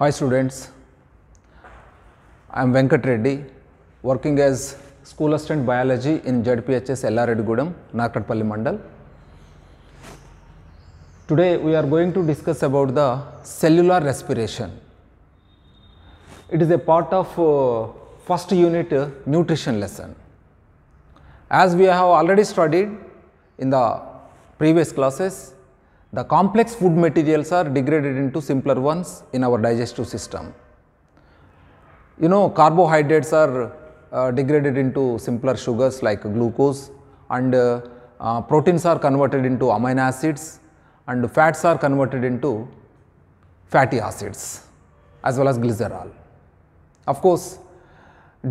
Hi students, I am Venkat Reddy working as school assistant biology in ZPHS LR Edugudam, Narkatpalli Mandal. Today we are going to discuss about the cellular respiration. It is a part of uh, first unit uh, nutrition lesson. As we have already studied in the previous classes, the complex food materials are degraded into simpler ones in our digestive system. You know carbohydrates are uh, degraded into simpler sugars like glucose and uh, uh, proteins are converted into amino acids and fats are converted into fatty acids as well as glycerol. Of course,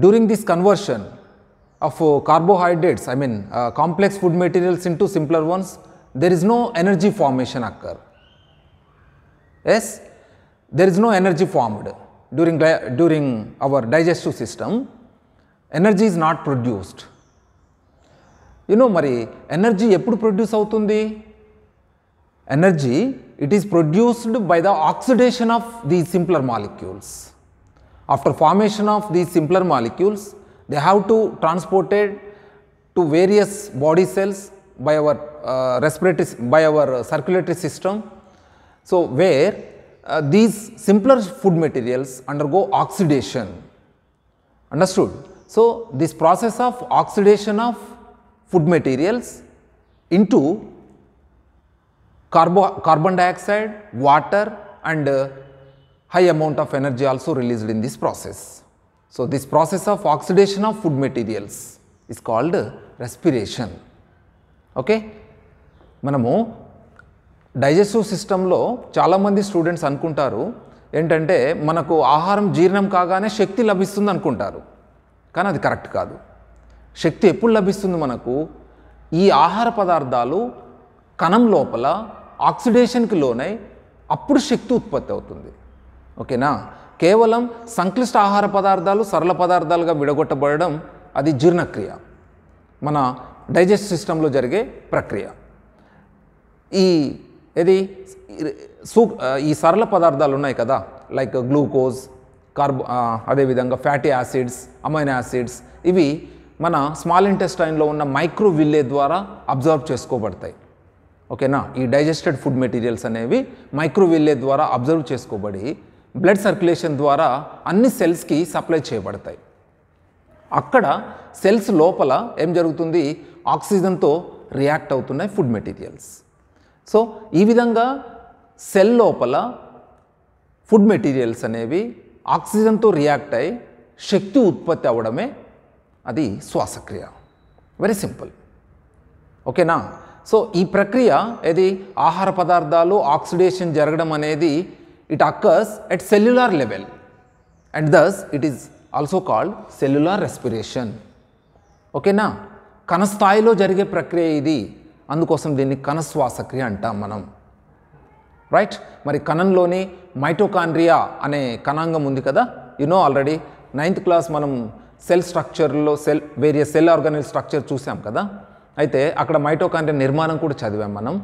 during this conversion of uh, carbohydrates I mean uh, complex food materials into simpler ones there is no energy formation occur. Yes, there is no energy formed during, during our digestive system, energy is not produced. You know మరి energy ఎప్పుడు produce అవుతుంది energy it is produced by the oxidation of these simpler molecules. After formation of these simpler molecules, they have to transport it to various body cells by our uh, respiratory by our circulatory system. So, where uh, these simpler food materials undergo oxidation understood. So, this process of oxidation of food materials into carbo carbon dioxide, water and uh, high amount of energy also released in this process. So, this process of oxidation of food materials is called respiration. Okay మనము digestive సిస్టంలో చాలామంది students అనుకుంటారు ఏంటంటే మనకు ఆహారం జీర్ణం కాగానే శక్తి లభిస్తుంది అనుకుంటారు కానీ అది కరెక్ట్ కాదు శక్తి ఎప్పుడు లభిస్తుంది మనకు ఈ ఆహార పదార్థాలు కణం లోపల ఆక్సిడేషన్కి లోనై అప్పుడు శక్తి ఉత్పత్తి అవుతుంది ఓకేనా కేవలం సంక్లిష్ట ఆహార పదార్థాలు సరళ పదార్థాలుగా విడగొట్టబడడం అది జీర్ణక్రియ మన డైజెస్ట్ సిస్టంలో జరిగే ప్రక్రియ ఈ ఇది సూ ఈ సరళ పదార్థాలు ఉన్నాయి కదా లైక్ గ్లూకోజ్ కార్బో అదేవిధంగా ఫ్యాటీ యాసిడ్స్ అమైనో యాసిడ్స్ ఇవి మన స్మాల్ ఇంటెస్టైన్లో ఉన్న మైక్రో విల్లే ద్వారా అబ్జర్వ్ చేసుకోబడతాయి ఓకేనా ఈ డైజెస్టెడ్ ఫుడ్ మెటీరియల్స్ అనేవి మైక్రో విల్లే ద్వారా అబ్జర్వ్ చేసుకోబడి బ్లడ్ సర్క్యులేషన్ ద్వారా అన్ని సెల్స్కి సప్లై చేయబడతాయి అక్కడ సెల్స్ లోపల ఏం జరుగుతుంది ఆక్సిజన్తో రియాక్ట్ అవుతున్నాయి ఫుడ్ మెటీరియల్స్ సో ఈ విధంగా సెల్ లోపల ఫుడ్ మెటీరియల్స్ అనేవి ఆక్సిజన్తో రియాక్ట్ అయి శక్తి ఉత్పత్తి అవ్వడమే అది శ్వాసక్రియ వెరీ సింపుల్ ఓకేనా సో ఈ ప్రక్రియ ఏది ఆహార పదార్థాలు ఆక్సిడేషన్ జరగడం అనేది it occurs at cellular level and thus it is also called cellular respiration ఓకేనా కణస్థాయిలో జరిగే ప్రక్రియ ఇది అందుకోసం దీన్ని కణశ్వాసక్రియ అంటాం మనం రైట్ మరి కణంలోని మైటోకాండ్రియా అనే కణాంగం ఉంది కదా యునో ఆల్రెడీ నైన్త్ క్లాస్ మనం సెల్ స్ట్రక్చర్లో cell various cell organic structure చూసాం కదా అయితే అక్కడ మైటోకాండ్రియా నిర్మాణం కూడా చదివాం మనం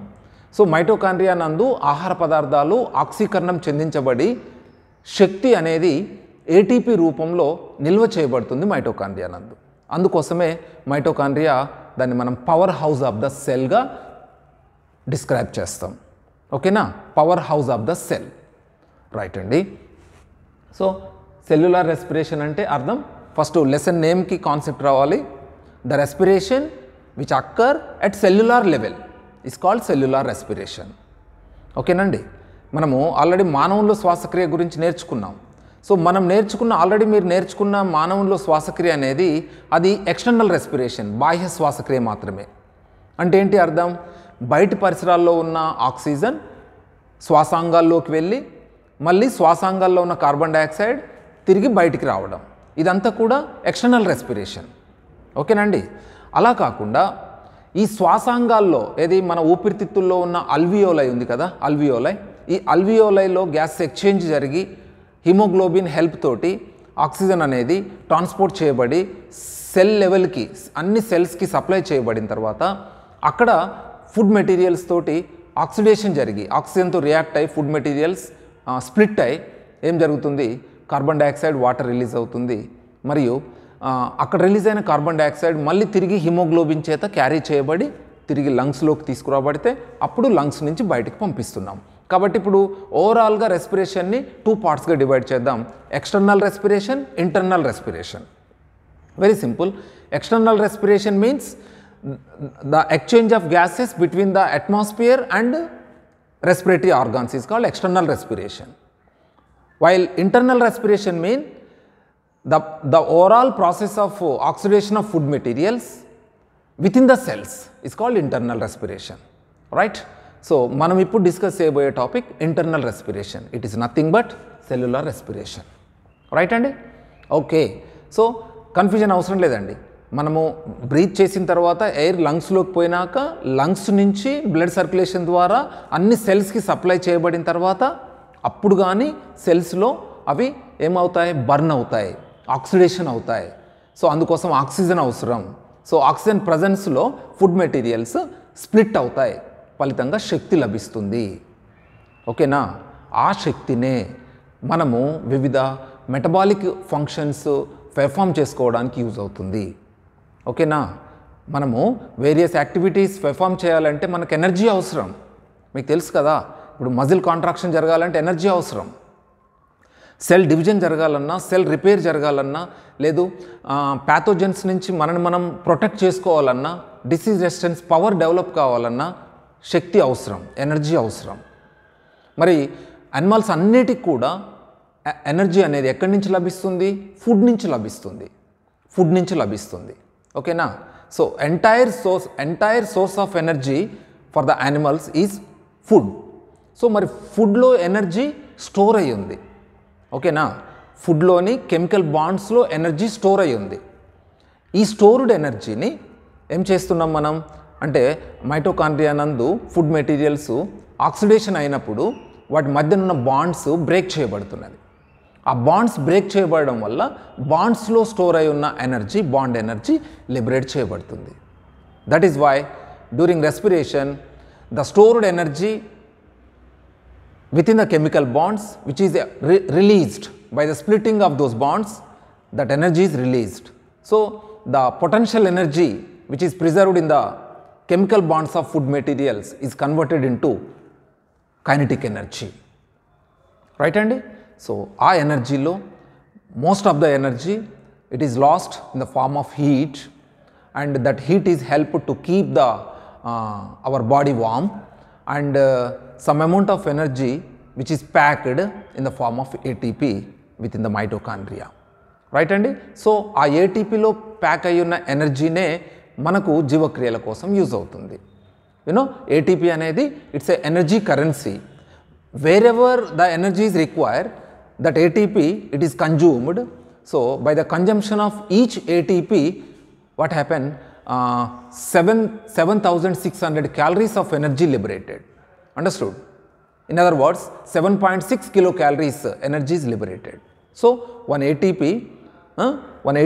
సో మైటోకాండ్రియా నందు ఆహార పదార్థాలు ఆక్సీకరణం చెందించబడి శక్తి అనేది ఏటీపీ రూపంలో నిల్వ చేయబడుతుంది మైటోకాండ్రియా నందు అందుకోసమే మైటోకాండ్రియా దాన్ని మనం పవర్ హౌస్ ఆఫ్ ద సెల్గా డిస్క్రైబ్ చేస్తాం ఓకేనా power house of the cell right అండి సో సెల్యులార్ రెస్పిరేషన్ అంటే అర్థం ఫస్ట్ లెసన్ నేమ్కి కాన్సెప్ట్ రావాలి the respiration which occur at cellular level is called cellular respiration ఓకేనండి మనము ఆల్రెడీ మానవుల్లో శ్వాసక్రియ గురించి నేర్చుకున్నాం సో మనం నేర్చుకున్న ఆల్రెడీ మీరు నేర్చుకున్న మానవుల్లో శ్వాసక్రియ అనేది అది ఎక్స్టర్నల్ రెస్పిరేషన్ బాహ్య శ్వాసక్రియ మాత్రమే అంటే ఏంటి అర్థం బయట పరిసరాల్లో ఉన్న ఆక్సిజన్ శ్వాసాంగాల్లోకి వెళ్ళి మళ్ళీ శ్వాసాంగాల్లో ఉన్న కార్బన్ డైఆక్సైడ్ తిరిగి బయటికి రావడం ఇదంతా కూడా ఎక్స్టర్నల్ రెస్పిరేషన్ ఓకేనండి అలా కాకుండా ఈ శ్వాసాంగాల్లో ఏది మన ఊపిరితిత్తుల్లో ఉన్న అల్వియోలై ఉంది కదా అల్వియోలై ఈ అల్వియోలైలో గ్యాస్ ఎక్స్చేంజ్ జరిగి హిమోగ్లోబిన్ హెల్ప్ తోటి ఆక్సిజన్ అనేది ట్రాన్స్పోర్ట్ చేయబడి సెల్ లెవెల్కి అన్ని సెల్స్కి సప్లై చేయబడిన తర్వాత అక్కడ ఫుడ్ మెటీరియల్స్ తోటి ఆక్సిడేషన్ జరిగి ఆక్సిజన్తో రియాక్ట్ అయ్యి ఫుడ్ మెటీరియల్స్ స్ప్లిట్ అయి ఏం జరుగుతుంది కార్బన్ డైఆక్సైడ్ వాటర్ రిలీజ్ అవుతుంది మరియు అక్కడ రిలీజ్ అయిన కార్బన్ డైఆక్సైడ్ మళ్ళీ తిరిగి హిమోగ్లోబిన్ చేత క్యారీ చేయబడి తిరిగి లంగ్స్లోకి తీసుకురాబడితే అప్పుడు లంగ్స్ నుంచి బయటకు పంపిస్తున్నాం కబట్టి ఇప్పుడు ఓవరాల్ గా respiration ని 2 పార్ట్స్ గా డివైడ్ చేద్దాం external respiration internal respiration very simple external respiration means the exchange of gases between the atmosphere and respiratory organs is called external respiration while internal respiration mean the the overall process of oxidation of food materials within the cells is called internal respiration right so మనం ఇప్పుడు discuss చేయబోయే topic internal respiration it is nothing but cellular respiration right అండి okay so confusion అవసరం లేదండి మనము breath చేసిన తర్వాత air లంగ్స్లోకి పోయినాక లంగ్స్ నుంచి బ్లడ్ సర్క్యులేషన్ ద్వారా అన్ని సెల్స్కి సప్లై చేయబడిన తర్వాత అప్పుడు కానీ సెల్స్లో అవి ఏమవుతాయి బర్న్ అవుతాయి ఆక్సిడేషన్ అవుతాయి సో అందుకోసం ఆక్సిజన్ అవసరం సో ఆక్సిజన్ ప్రజెన్స్లో ఫుడ్ మెటీరియల్స్ స్ప్లిట్ అవుతాయి ఫలితంగా శక్తి లభిస్తుంది ఓకేనా ఆ శక్తినే మనము వివిధ మెటబాలిక్ ఫంక్షన్స్ పెర్ఫామ్ చేసుకోవడానికి యూజ్ అవుతుంది ఓకేనా మనము వేరియస్ యాక్టివిటీస్ పెర్ఫామ్ చేయాలంటే మనకు ఎనర్జీ అవసరం మీకు తెలుసు కదా ఇప్పుడు మజిల్ కాంట్రాక్షన్ జరగాలంటే ఎనర్జీ అవసరం సెల్ డివిజన్ జరగాలన్నా సెల్ రిపేర్ జరగాలన్నా లేదు ప్యాథోజన్స్ నుంచి మనని మనం ప్రొటెక్ట్ చేసుకోవాలన్నా డిసీజ్ రెసిస్టెన్స్ పవర్ డెవలప్ కావాలన్నా శక్తి అవసరం ఎనర్జీ అవసరం మరి అనిమల్స్ అన్నిటికి కూడా ఎనర్జీ అనేది ఎక్కడి నుంచి లభిస్తుంది ఫుడ్ నుంచి లభిస్తుంది ఫుడ్ నుంచి లభిస్తుంది ఓకేనా so entire source entire source of energy for the animals is food so మరి ఫుడ్లో ఎనర్జీ స్టోర్ అయ్యి ఉంది ఓకేనా ఫుడ్లోని కెమికల్ బాండ్స్లో ఎనర్జీ స్టోర్ అయ్యి ఉంది ఈ స్టోర్డ్ ఎనర్జీని ఏం చేస్తున్నాం మనం అంటే మైటోకాండ్రియా నందు ఫుడ్ మెటీరియల్స్ ఆక్సిడేషన్ అయినప్పుడు వాటి ఉన్న బాండ్స్ బ్రేక్ చేయబడుతున్నది ఆ బాండ్స్ బ్రేక్ చేయబడడం వల్ల బాండ్స్లో స్టోర్ అయి ఉన్న ఎనర్జీ బాండ్ ఎనర్జీ లిబరేట్ చేయబడుతుంది that is why during respiration the stored energy within the chemical bonds which is released by the splitting of those bonds that energy is released so the potential energy which is preserved in the chemical bonds of food materials is converted into kinetic energy. Right Andy? So, I energy low, most of the energy it is lost in the form of heat and that heat is helped to keep the uh, our body warm and uh, some amount of energy which is packed in the form of ATP within the mitochondria. right? Right So, so ATP low pack energy ne. మనకు జీవక్రియల కోసం use అవుతుంది you know ATP అనేది it's a energy currency wherever the energy is require that ATP it is consumed so by the consumption of each ATP what happen seven seven thousand six hundred calories of energy liberated understood in other words seven point six kilo calories energy is liberated so one ATP one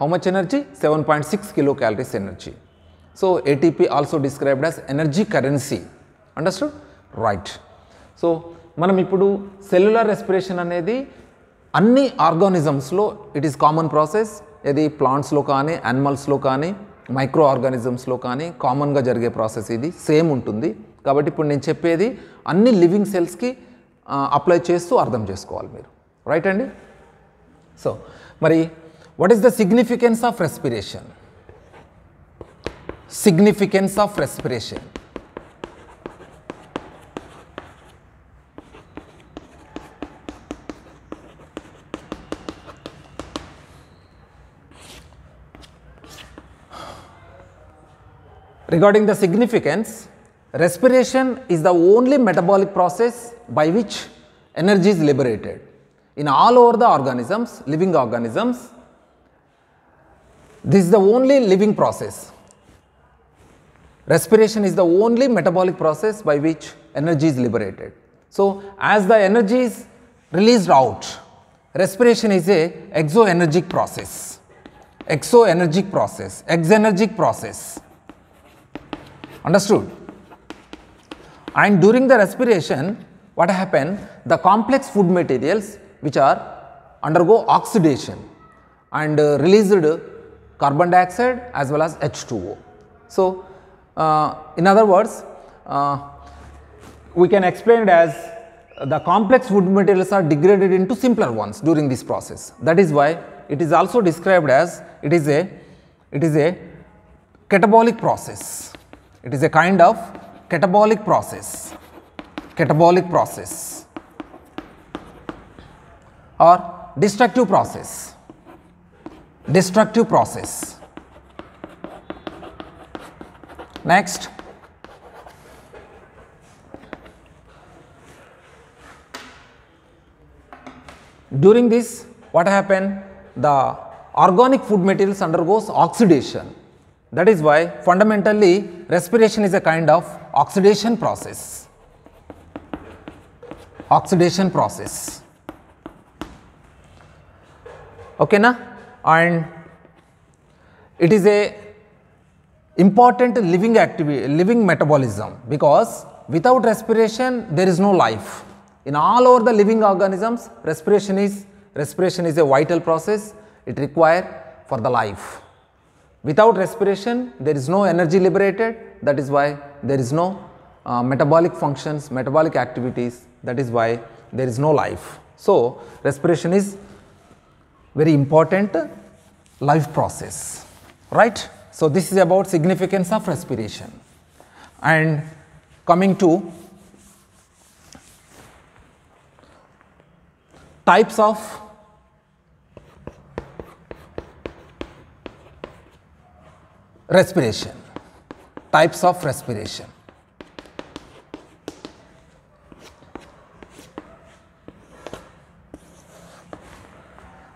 how much energy seven point six kilo calories energy so ATP also described as energy currency Understood? Right so మనం ఇప్పుడు cellular respiration అనేది అన్ని ఆర్గానిజమ్స్లో it is common process ఇది ప్లాంట్స్లో కానీ యానిమల్స్లో కానీ micro ఆర్గానిజమ్స్లో కానీ కామన్గా జరిగే ప్రాసెస్ ఇది సేమ్ ఉంటుంది కాబట్టి ఇప్పుడు నేను చెప్పేది అన్ని లివింగ్ సెల్స్కి అప్లై చేస్తూ అర్థం చేసుకోవాలి మీరు రైట్ అండి so Mari, what is the significance of respiration? Significance of respiration. Regarding the significance, respiration is the only metabolic process by which energy is liberated in all over the organisms, living organisms. This is the only living process. Respiration is the only metabolic process by which energy is liberated. So, as the energy is released out, respiration is a exoenergic process, exoenergic process, exenergic process. Understood? And during the respiration, what happen? The complex food materials which are undergo oxidation and uh, released carbon dioxide as well as H2O. So, uh, in other words, uh, we can explain it as the complex wood materials are degraded into simpler ones during this process. That is why it is also described as it is a it is a catabolic process. It is a kind of catabolic process. Catabolic process or destructive process destructive process next during this what happened the organic food materials undergoes oxidation that is why fundamentally respiration is a kind of oxidation process oxidation process okay na and it is a important living activity living metabolism because without respiration there is no life in all over the living organisms respiration is respiration is a vital process it require for the life without respiration there is no energy liberated that is why there is no uh, metabolic functions metabolic activities that is why there is no life so respiration is very important life process, right? So, this is about significance of respiration. And coming to types of respiration, types of respiration.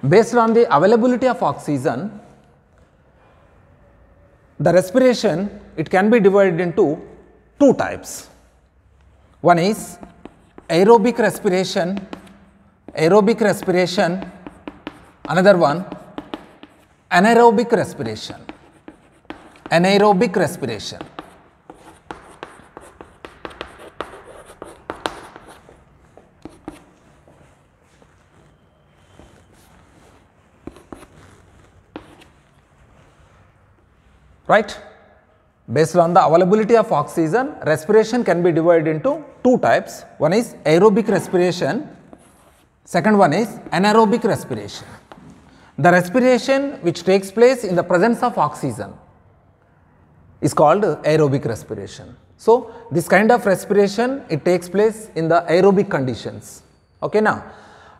based on the availability of oxygen, the respiration it can be divided into two types. One is aerobic respiration, aerobic respiration, another one anaerobic respiration, anaerobic respiration. right. Based on the availability of oxygen, respiration can be divided into two types. One is aerobic respiration, second one is anaerobic respiration. The respiration which takes place in the presence of oxygen is called aerobic respiration. So, this kind of respiration it takes place in the aerobic conditions. Okay, now,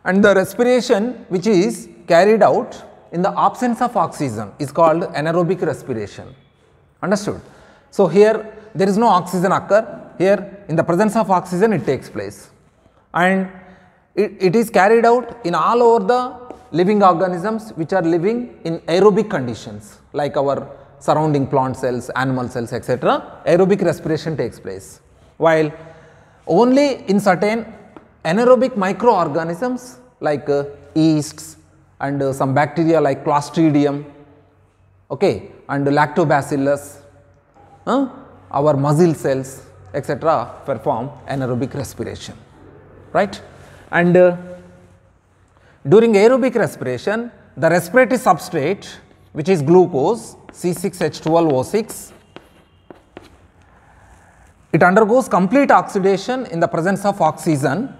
and the respiration which is carried out in the absence of oxygen is called anaerobic respiration. Understood? So, here there is no oxygen occur, here in the presence of oxygen it takes place and it, it is carried out in all over the living organisms which are living in aerobic conditions like our surrounding plant cells, animal cells etc. aerobic respiration takes place. While only in certain anaerobic microorganisms like uh, yeasts, and uh, some bacteria like Clostridium okay, and Lactobacillus, uh, our muscle cells etc. perform anaerobic respiration. right? And uh, during aerobic respiration, the respiratory substrate which is glucose C6H12O6 it undergoes complete oxidation in the presence of oxygen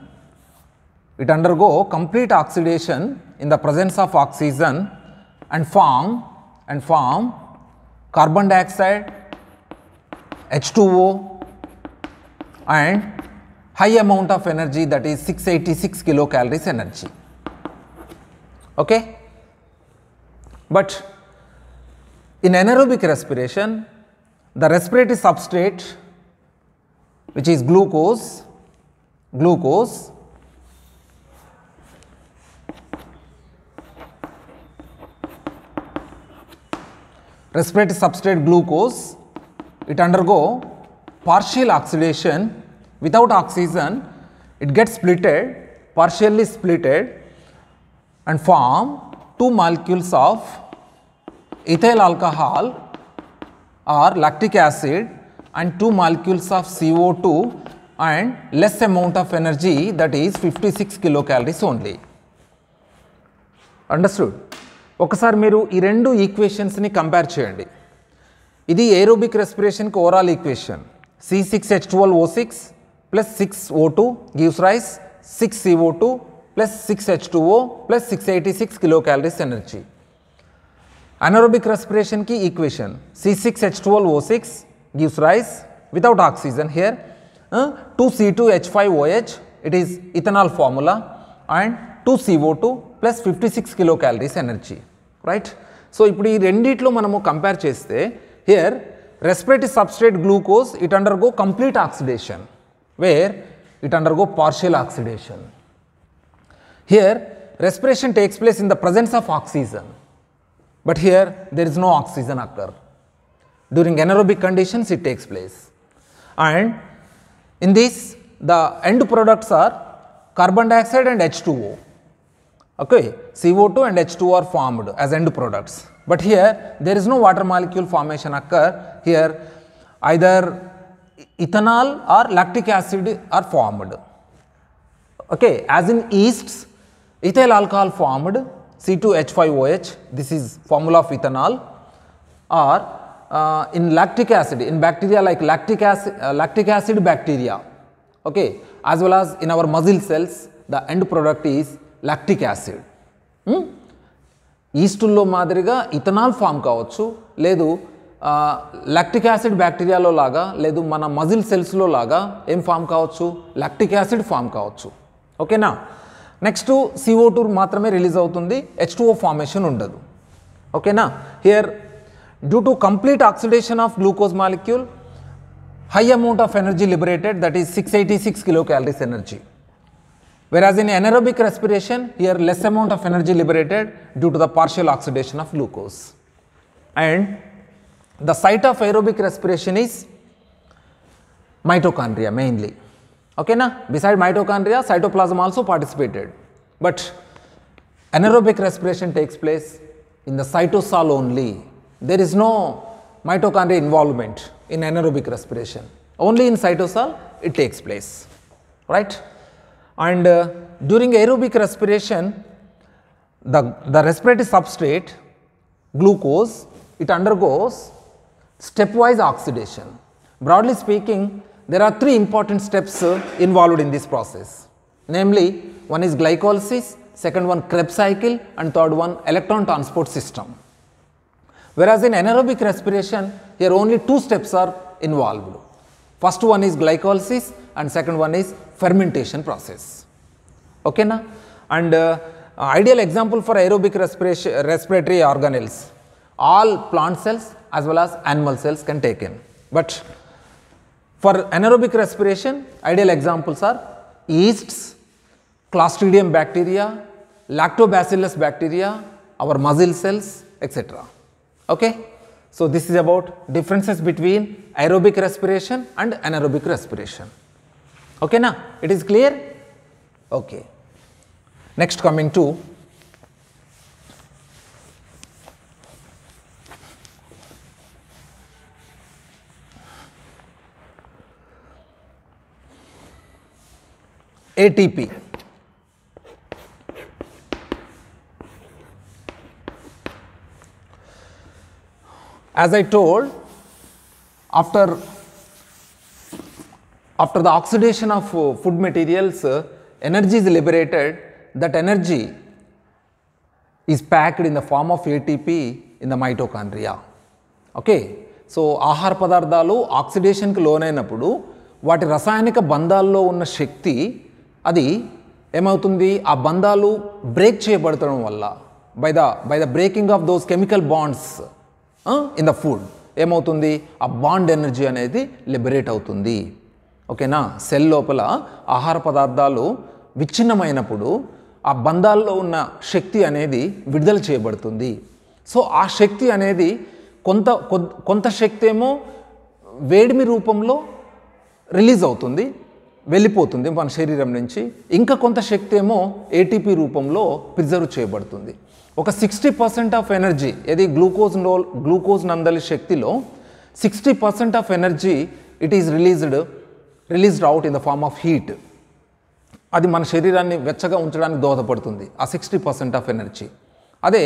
it undergo complete oxidation in the presence of oxygen and form and form carbon dioxide, H2O and high amount of energy that is 686 kilocalories energy. Okay? But in anaerobic respiration, the respiratory substrate which is glucose, glucose respiratory substrate glucose, it undergo partial oxidation without oxygen, it gets splitted, partially splitted and form two molecules of ethyl alcohol or lactic acid and two molecules of CO2 and less amount of energy that is 56 kilocalories only. Understood? ఒకసారి మీరు ఈ రెండు ఈక్వేషన్స్ని compare చేయండి ఇది aerobic రెస్పిరేషన్కి overall equation C six H twelve O six plus six O two gives rise six CO two plus six H two O plus six eighty six kilo calories energy anaerobic రెస్పిరేషన్కి equation C six H twelve O six gives rise without oxygen here two C two H five OH it is ethanol formula and two CO two plus 56 kilocalories energy, right? So, ipudi renditlo manamo compare cheste, here respiratory substrate glucose, it undergo complete oxidation, where it undergo partial oxidation. Here, respiration takes place in the presence of oxygen, but here there is no oxygen occur. During anaerobic conditions, it takes place. And in this, the end products are carbon dioxide and H2O. Okay, CO2 and H2 are formed as end products. But here there is no water molecule formation occur. Here either ethanol or lactic acid are formed. Okay, as in yeasts, ethyl alcohol formed C2H5OH, this is formula of ethanol or uh, in lactic acid, in bacteria like lactic acid, uh, lactic acid bacteria, okay, as well as in our muscle cells, the end product is lactic acid ఈస్టుల్లో మాదిరిగా ethanol form కావచ్చు లేదు lactic acid బ్యాక్టీరియాలో లాగా లేదు మన muscle సెల్స్లో లాగా ఏం form కావచ్చు లాక్టిక్ యాసిడ్ ఫామ్ కావచ్చు ఓకేనా నెక్స్ట్ సిఓ టూ మాత్రమే రిలీజ్ అవుతుంది హెచ్ టూఓ ఫార్మేషన్ ఉండదు ఓకేనా here due to complete oxidation of glucose molecule high amount of energy liberated that is six eighty six kilo calories energy Whereas in anaerobic respiration, here less amount of energy liberated due to the partial oxidation of glucose. And the site of aerobic respiration is mitochondria mainly. Okay, na? Beside mitochondria, cytoplasm also participated. But anaerobic respiration takes place in the cytosol only. There is no mitochondria involvement in anaerobic respiration. Only in cytosol it takes place. Right? and uh, during aerobic respiration the, the respiratory substrate glucose it undergoes stepwise oxidation. Broadly speaking there are three important steps uh, involved in this process namely one is glycolysis, second one Krebs cycle and third one electron transport system. Whereas in anaerobic respiration here only two steps are involved. First one is glycolysis and second one is fermentation process. Okay, na? And uh, ideal example for aerobic respiratory organelles, all plant cells as well as animal cells can take in. But for anaerobic respiration, ideal examples are yeasts, Clostridium bacteria, Lactobacillus bacteria, our muscle cells, etc. Okay? So, this is about differences between aerobic respiration and anaerobic respiration. Okay, now it is clear? Okay. Next coming to ATP. As I told, after, after the oxidation of uh, food materials, uh, energy is liberated, that energy is packed in the form of ATP in the mitochondria. Okay. So ఆహార పదార్థాలు ఆక్సిడేషన్కి లోనైనప్పుడు వాటి రసాయనిక బంధాల్లో ఉన్న శక్తి అది ఏమవుతుంది ఆ బంధాలు break చేయబడటం వల్ల by the by the breaking of those chemical bonds in the food ఏమవుతుంది ఆ బాండ్ ఎనర్జీ అనేది లిబరేట్ అవుతుంది ఓకేనా సెల్ లోపల ఆహార పదార్థాలు విచ్ఛిన్నమైనప్పుడు ఆ బంధాల్లో ఉన్న శక్తి అనేది విడుదల చేయబడుతుంది సో ఆ శక్తి అనేది కొంత కొంత శక్తి ఏమో వేడిమి రూపంలో రిలీజ్ అవుతుంది వెళ్ళిపోతుంది మన శరీరం నుంచి ఇంకా కొంత శక్తి ఏమో ఏటీపీ రూపంలో ప్రిజర్వ్ చేయబడుతుంది ఒక సిక్స్టీ పర్సెంట్ ఆఫ్ ఎనర్జీ ఏది రోల్ గ్లూకోజ్ నందలి శక్తిలో sixty percent of energy it is released released out in the form of heat అది మన శరీరాన్ని వెచ్చగా ఉంచడానికి దోహదపడుతుంది ఆ సిక్స్టీ పర్సెంట్ ఆఫ్ ఎనర్జీ అదే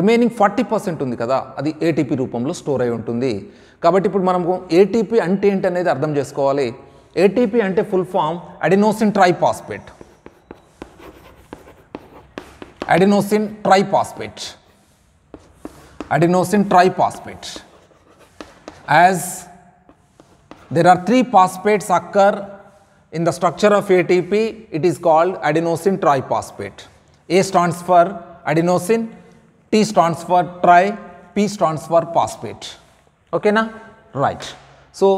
రిమైనింగ్ ఫార్టీ పర్సెంట్ ఉంది కదా అది ఏటీపీ రూపంలో స్టోర్ అయి ఉంటుంది కాబట్టి ఇప్పుడు మనము ఏటీపీ అంటే ఏంటి అనేది అర్థం చేసుకోవాలి ఏటీపీ అంటే full form adenosine triphosphate adenosine triphosphate adenosine triphosphate as there are three phosphates occur in the structure of ATP it is called adenosine triphosphate A stands for adenosine T stands for tri P stands for phosphate okay na right so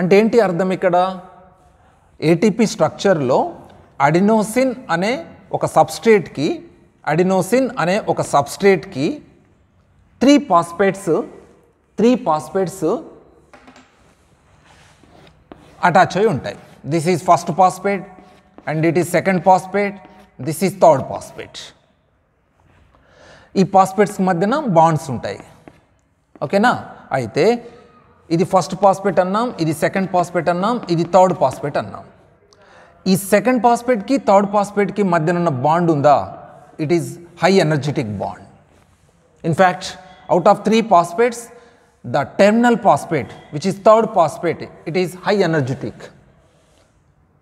అంటే ఏంటి అర్థం ATP structure స్ట్రక్చర్లో adenosine అనే ఒక సబ్స్ట్రేట్కి adenosine అనే ఒక సబ్స్ట్రేట్కి three phosphates three phosphates attach అయి ఉంటాయి this is first phosphate and it is second phosphate this is third phosphate ఈ పాస్పేట్స్ మధ్యన బాండ్స్ ఉంటాయి ఓకేనా అయితే ఇది ఫస్ట్ పాస్పేట్ అన్నాం ఇది సెకండ్ పాస్పేట్ అన్నాం ఇది థర్డ్ పాస్పేట్ అన్నాం ఈ సెకండ్ పాస్పేట్కి థర్డ్ పాస్పేట్కి మధ్యనున్న బాండ్ ఉందా it is high energetic bond in fact out of three phosphates the terminal phosphate which is third phosphate it is high energetic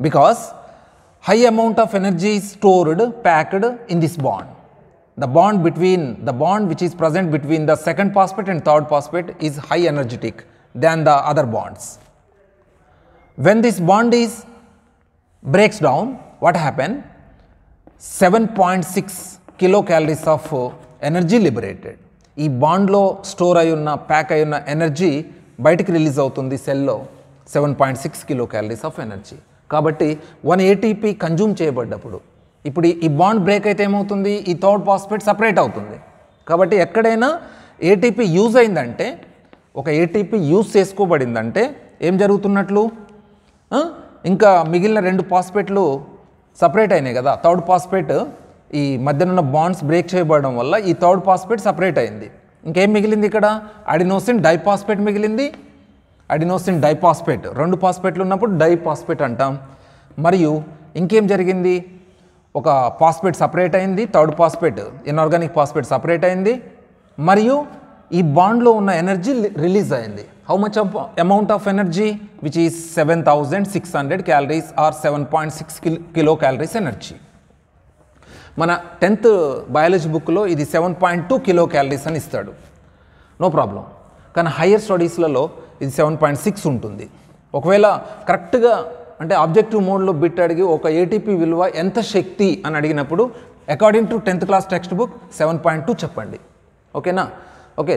because high amount of energy is stored packed in this bond the bond between the bond which is present between the second phosphate and third phosphate is high energetic than the other bonds when this bond is breaks down happen seven point six kilo calories of energy liberated ఈ బాండ్లో store అయి ఉన్న pack అయి ఉన్న energy బయటికి release అవుతుంది సెల్లో seven point six kilo calories of energy కాబట్టి వన్ ఏటీపీ కన్జ్యూమ్ చేయబడ్డప్పుడు ఇప్పుడు ఈ బాండ్ బ్రేక్ అయితే ఏమవుతుంది ఈ థర్డ్ పాస్పేట్ సపరేట్ అవుతుంది కాబట్టి ఎక్కడైనా ఏటీపీ యూజ్ అయిందంటే ఒక ఏటీపీ యూజ్ చేసుకోబడిందంటే ఏం జరుగుతున్నట్లు ఇంకా మిగిలిన రెండు పాస్పేట్లు సపరేట్ అయినాయి కదా థర్డ్ పాస్పేట్ ఈ ఉన్న బాండ్స్ బ్రేక్ చేయబడడం వల్ల ఈ థర్డ్ పాస్పేట్ సపరేట్ అయింది ఇంకేం మిగిలింది ఇక్కడ అడినోసిన్ డైపాస్పేట్ మిగిలింది అడినోసిన్ డైపాస్పేట్ రెండు పాస్పేట్లు ఉన్నప్పుడు డైపాస్పేట్ అంటాం మరియు ఇంకేం జరిగింది ఒక పాస్పేట్ సపరేట్ అయింది third phosphate inorganic phosphate separate అయింది మరియు ఈ బాండ్లో ఉన్న ఎనర్జీ రిలీజ్ అయింది how much amount of energy which is seven amount six hundred calories or seven point six 7.6 kilo calories energy మన టెన్త్ బయాలజీ బుక్లో ఇది seven point two kilo calories అని ఇస్తాడు నో ప్రాబ్లం కానీ హయ్యర్ స్టడీస్లలో ఇది seven point six ఉంటుంది ఒకవేళ కరెక్ట్గా అంటే ఆబ్జెక్టివ్ మోడ్లో బిట్ అడిగి ఒక ఏటీపీ విలువ ఎంత శక్తి అని అడిగినప్పుడు according to tenth class textbook seven point two చెప్పండి ఓకేనా ఓకే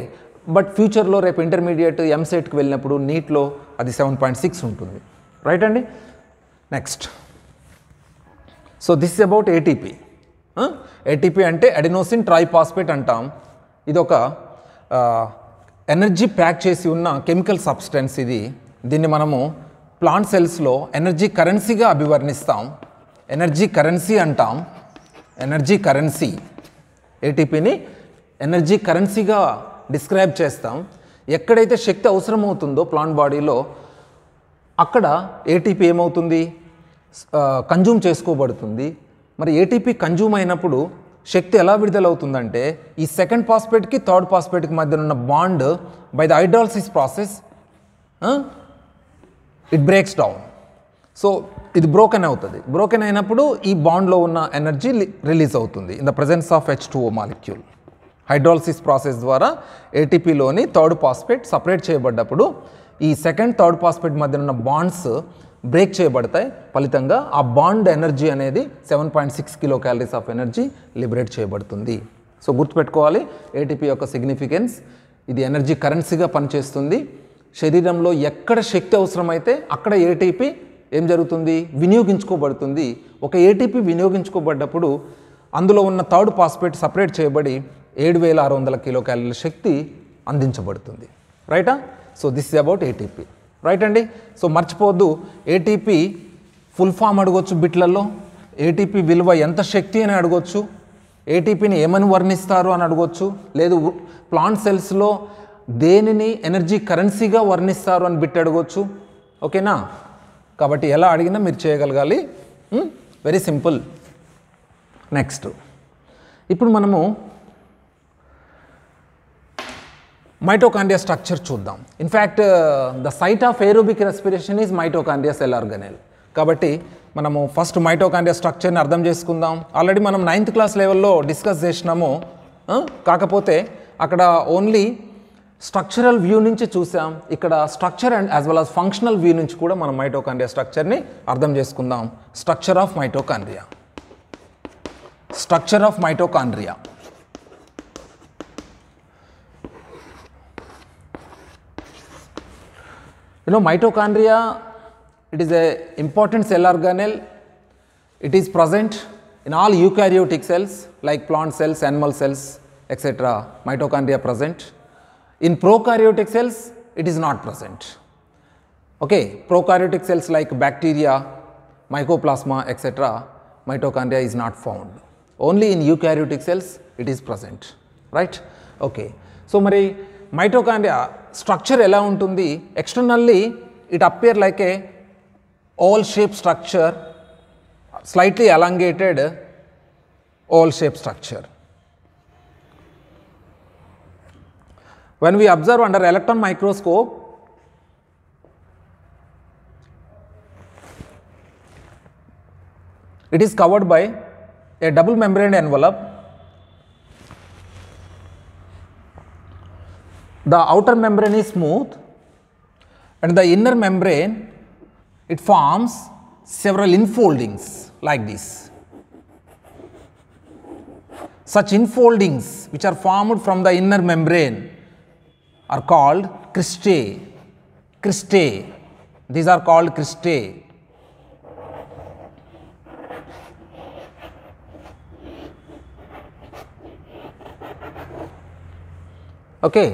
బట్ ఫ్యూచర్లో రేపు ఇంటర్మీడియట్ ఎంసెట్కి వెళ్ళినప్పుడు నీట్లో అది సెవెన్ పాయింట్ సిక్స్ ఉంటుంది రైట్ అండి next so this is about ATP ATP అంటే అడినోసిన్ ట్రైపాస్పేట్ అంటాం ఇది ఒక ఎనర్జీ ప్యాక్ చేసి ఉన్న కెమికల్ సబ్స్టెన్స్ ఇది దీన్ని మనము ప్లాంట్ సెల్స్లో ఎనర్జీ కరెన్సీగా అభివర్ణిస్తాం ఎనర్జీ కరెన్సీ అంటాం ఎనర్జీ కరెన్సీ ఏటీపీని ఎనర్జీ కరెన్సీగా డిస్క్రైబ్ చేస్తాం ఎక్కడైతే శక్తి అవసరమవుతుందో ప్లాంట్ బాడీలో అక్కడ ఏటీపీ ఏమవుతుంది కన్జ్యూమ్ చేసుకోబడుతుంది మరి ఏటీపీ కన్జ్యూమ్ అయినప్పుడు శక్తి ఎలా విడుదలవుతుందంటే ఈ సెకండ్ పాస్పేట్కి థర్డ్ పాస్పేట్కి మధ్య ఉన్న bond by the hydrolysis process it breaks down so ఇది బ్రోకెన్ అవుతుంది బ్రోకెన్ అయినప్పుడు ఈ బాండ్లో ఉన్న ఎనర్జీ రిలీజ్ అవుతుంది in the presence of H two molecule hydrolysis process ద్వారా ఏటీపీలోని థర్డ్ పాస్పేట్ సపరేట్ చేయబడ్డప్పుడు ఈ సెకండ్ థర్డ్ పాస్పేట్ మధ్య ఉన్న బాండ్స్ బ్రేక్ చేయబడతాయి ఫలితంగా ఆ బాండ్ ఎనర్జీ అనేది seven point six kilo calories of energy liberate చేయబడుతుంది సో గుర్తుపెట్టుకోవాలి ఏటీపీ యొక్క సిగ్నిఫికెన్స్ ఇది ఎనర్జీ కరెన్సీగా పనిచేస్తుంది శరీరంలో ఎక్కడ శక్తి అవసరమైతే అక్కడ ఏటీపీ ఏం జరుగుతుంది వినియోగించుకోబడుతుంది ఒక ఏటీపీ వినియోగించుకోబడ్డప్పుడు అందులో ఉన్న థర్డ్ పాస్పేట్ సపరేట్ చేయబడి ఏడు వేల ఆరు వందల కిలో క్యాలరీల శక్తి అందించబడుతుంది రైటా so this is about ATP right అండి సో మర్చిపోవద్దు ఏటీపీ ఫుల్ ఫామ్ అడగొచ్చు బిట్లలో ఏటీపీ విలువ ఎంత శక్తి అని అడగొచ్చు ఏటీపీని ఏమని వర్ణిస్తారు అని అడగొచ్చు లేదు ప్లాంట్ సెల్స్లో దేనిని ఎనర్జీ కరెన్సీగా వర్ణిస్తారు అని బిట్ అడగొచ్చు ఓకేనా కాబట్టి ఎలా అడిగినా మీరు చేయగలగాలి వెరీ సింపుల్ నెక్స్ట్ ఇప్పుడు మనము మైటోకాండియా స్ట్రక్చర్ చూద్దాం in fact the site of aerobic respiration is mitochondria cell organelle కాబట్టి మనము ఫస్ట్ మైటోకాండియా స్ట్రక్చర్ని అర్థం చేసుకుందాం ఆల్రెడీ మనం నైన్త్ క్లాస్ లెవెల్లో డిస్కస్ చేసినాము కాకపోతే అక్కడ ఓన్లీ స్ట్రక్చరల్ వ్యూ నుంచి చూసాం ఇక్కడ structure and as well as functional view నుంచి కూడా మనం మైటోకాండియా స్ట్రక్చర్ని అర్థం చేసుకుందాం structure of mitochondria structure of mitochondria You know mitochondria, it is an important cell organelle. It is present in all eukaryotic cells like plant cells, animal cells, etc. Mitochondria present. In prokaryotic cells, it is not present. Okay, prokaryotic cells like bacteria, mycoplasma, etc. Mitochondria is not found. Only in eukaryotic cells, it is present. Right? Okay. So, Marie, mitochondria structure ela untundi externally it appear like a oval shape structure slightly elongated oval shape structure when we observe under electron microscope it is covered by a double membrane envelope the outer membrane is smooth and the inner membrane it forms several infoldings like this. Such infoldings which are formed from the inner membrane are called cristae. Cristae. These are called cristae. Okay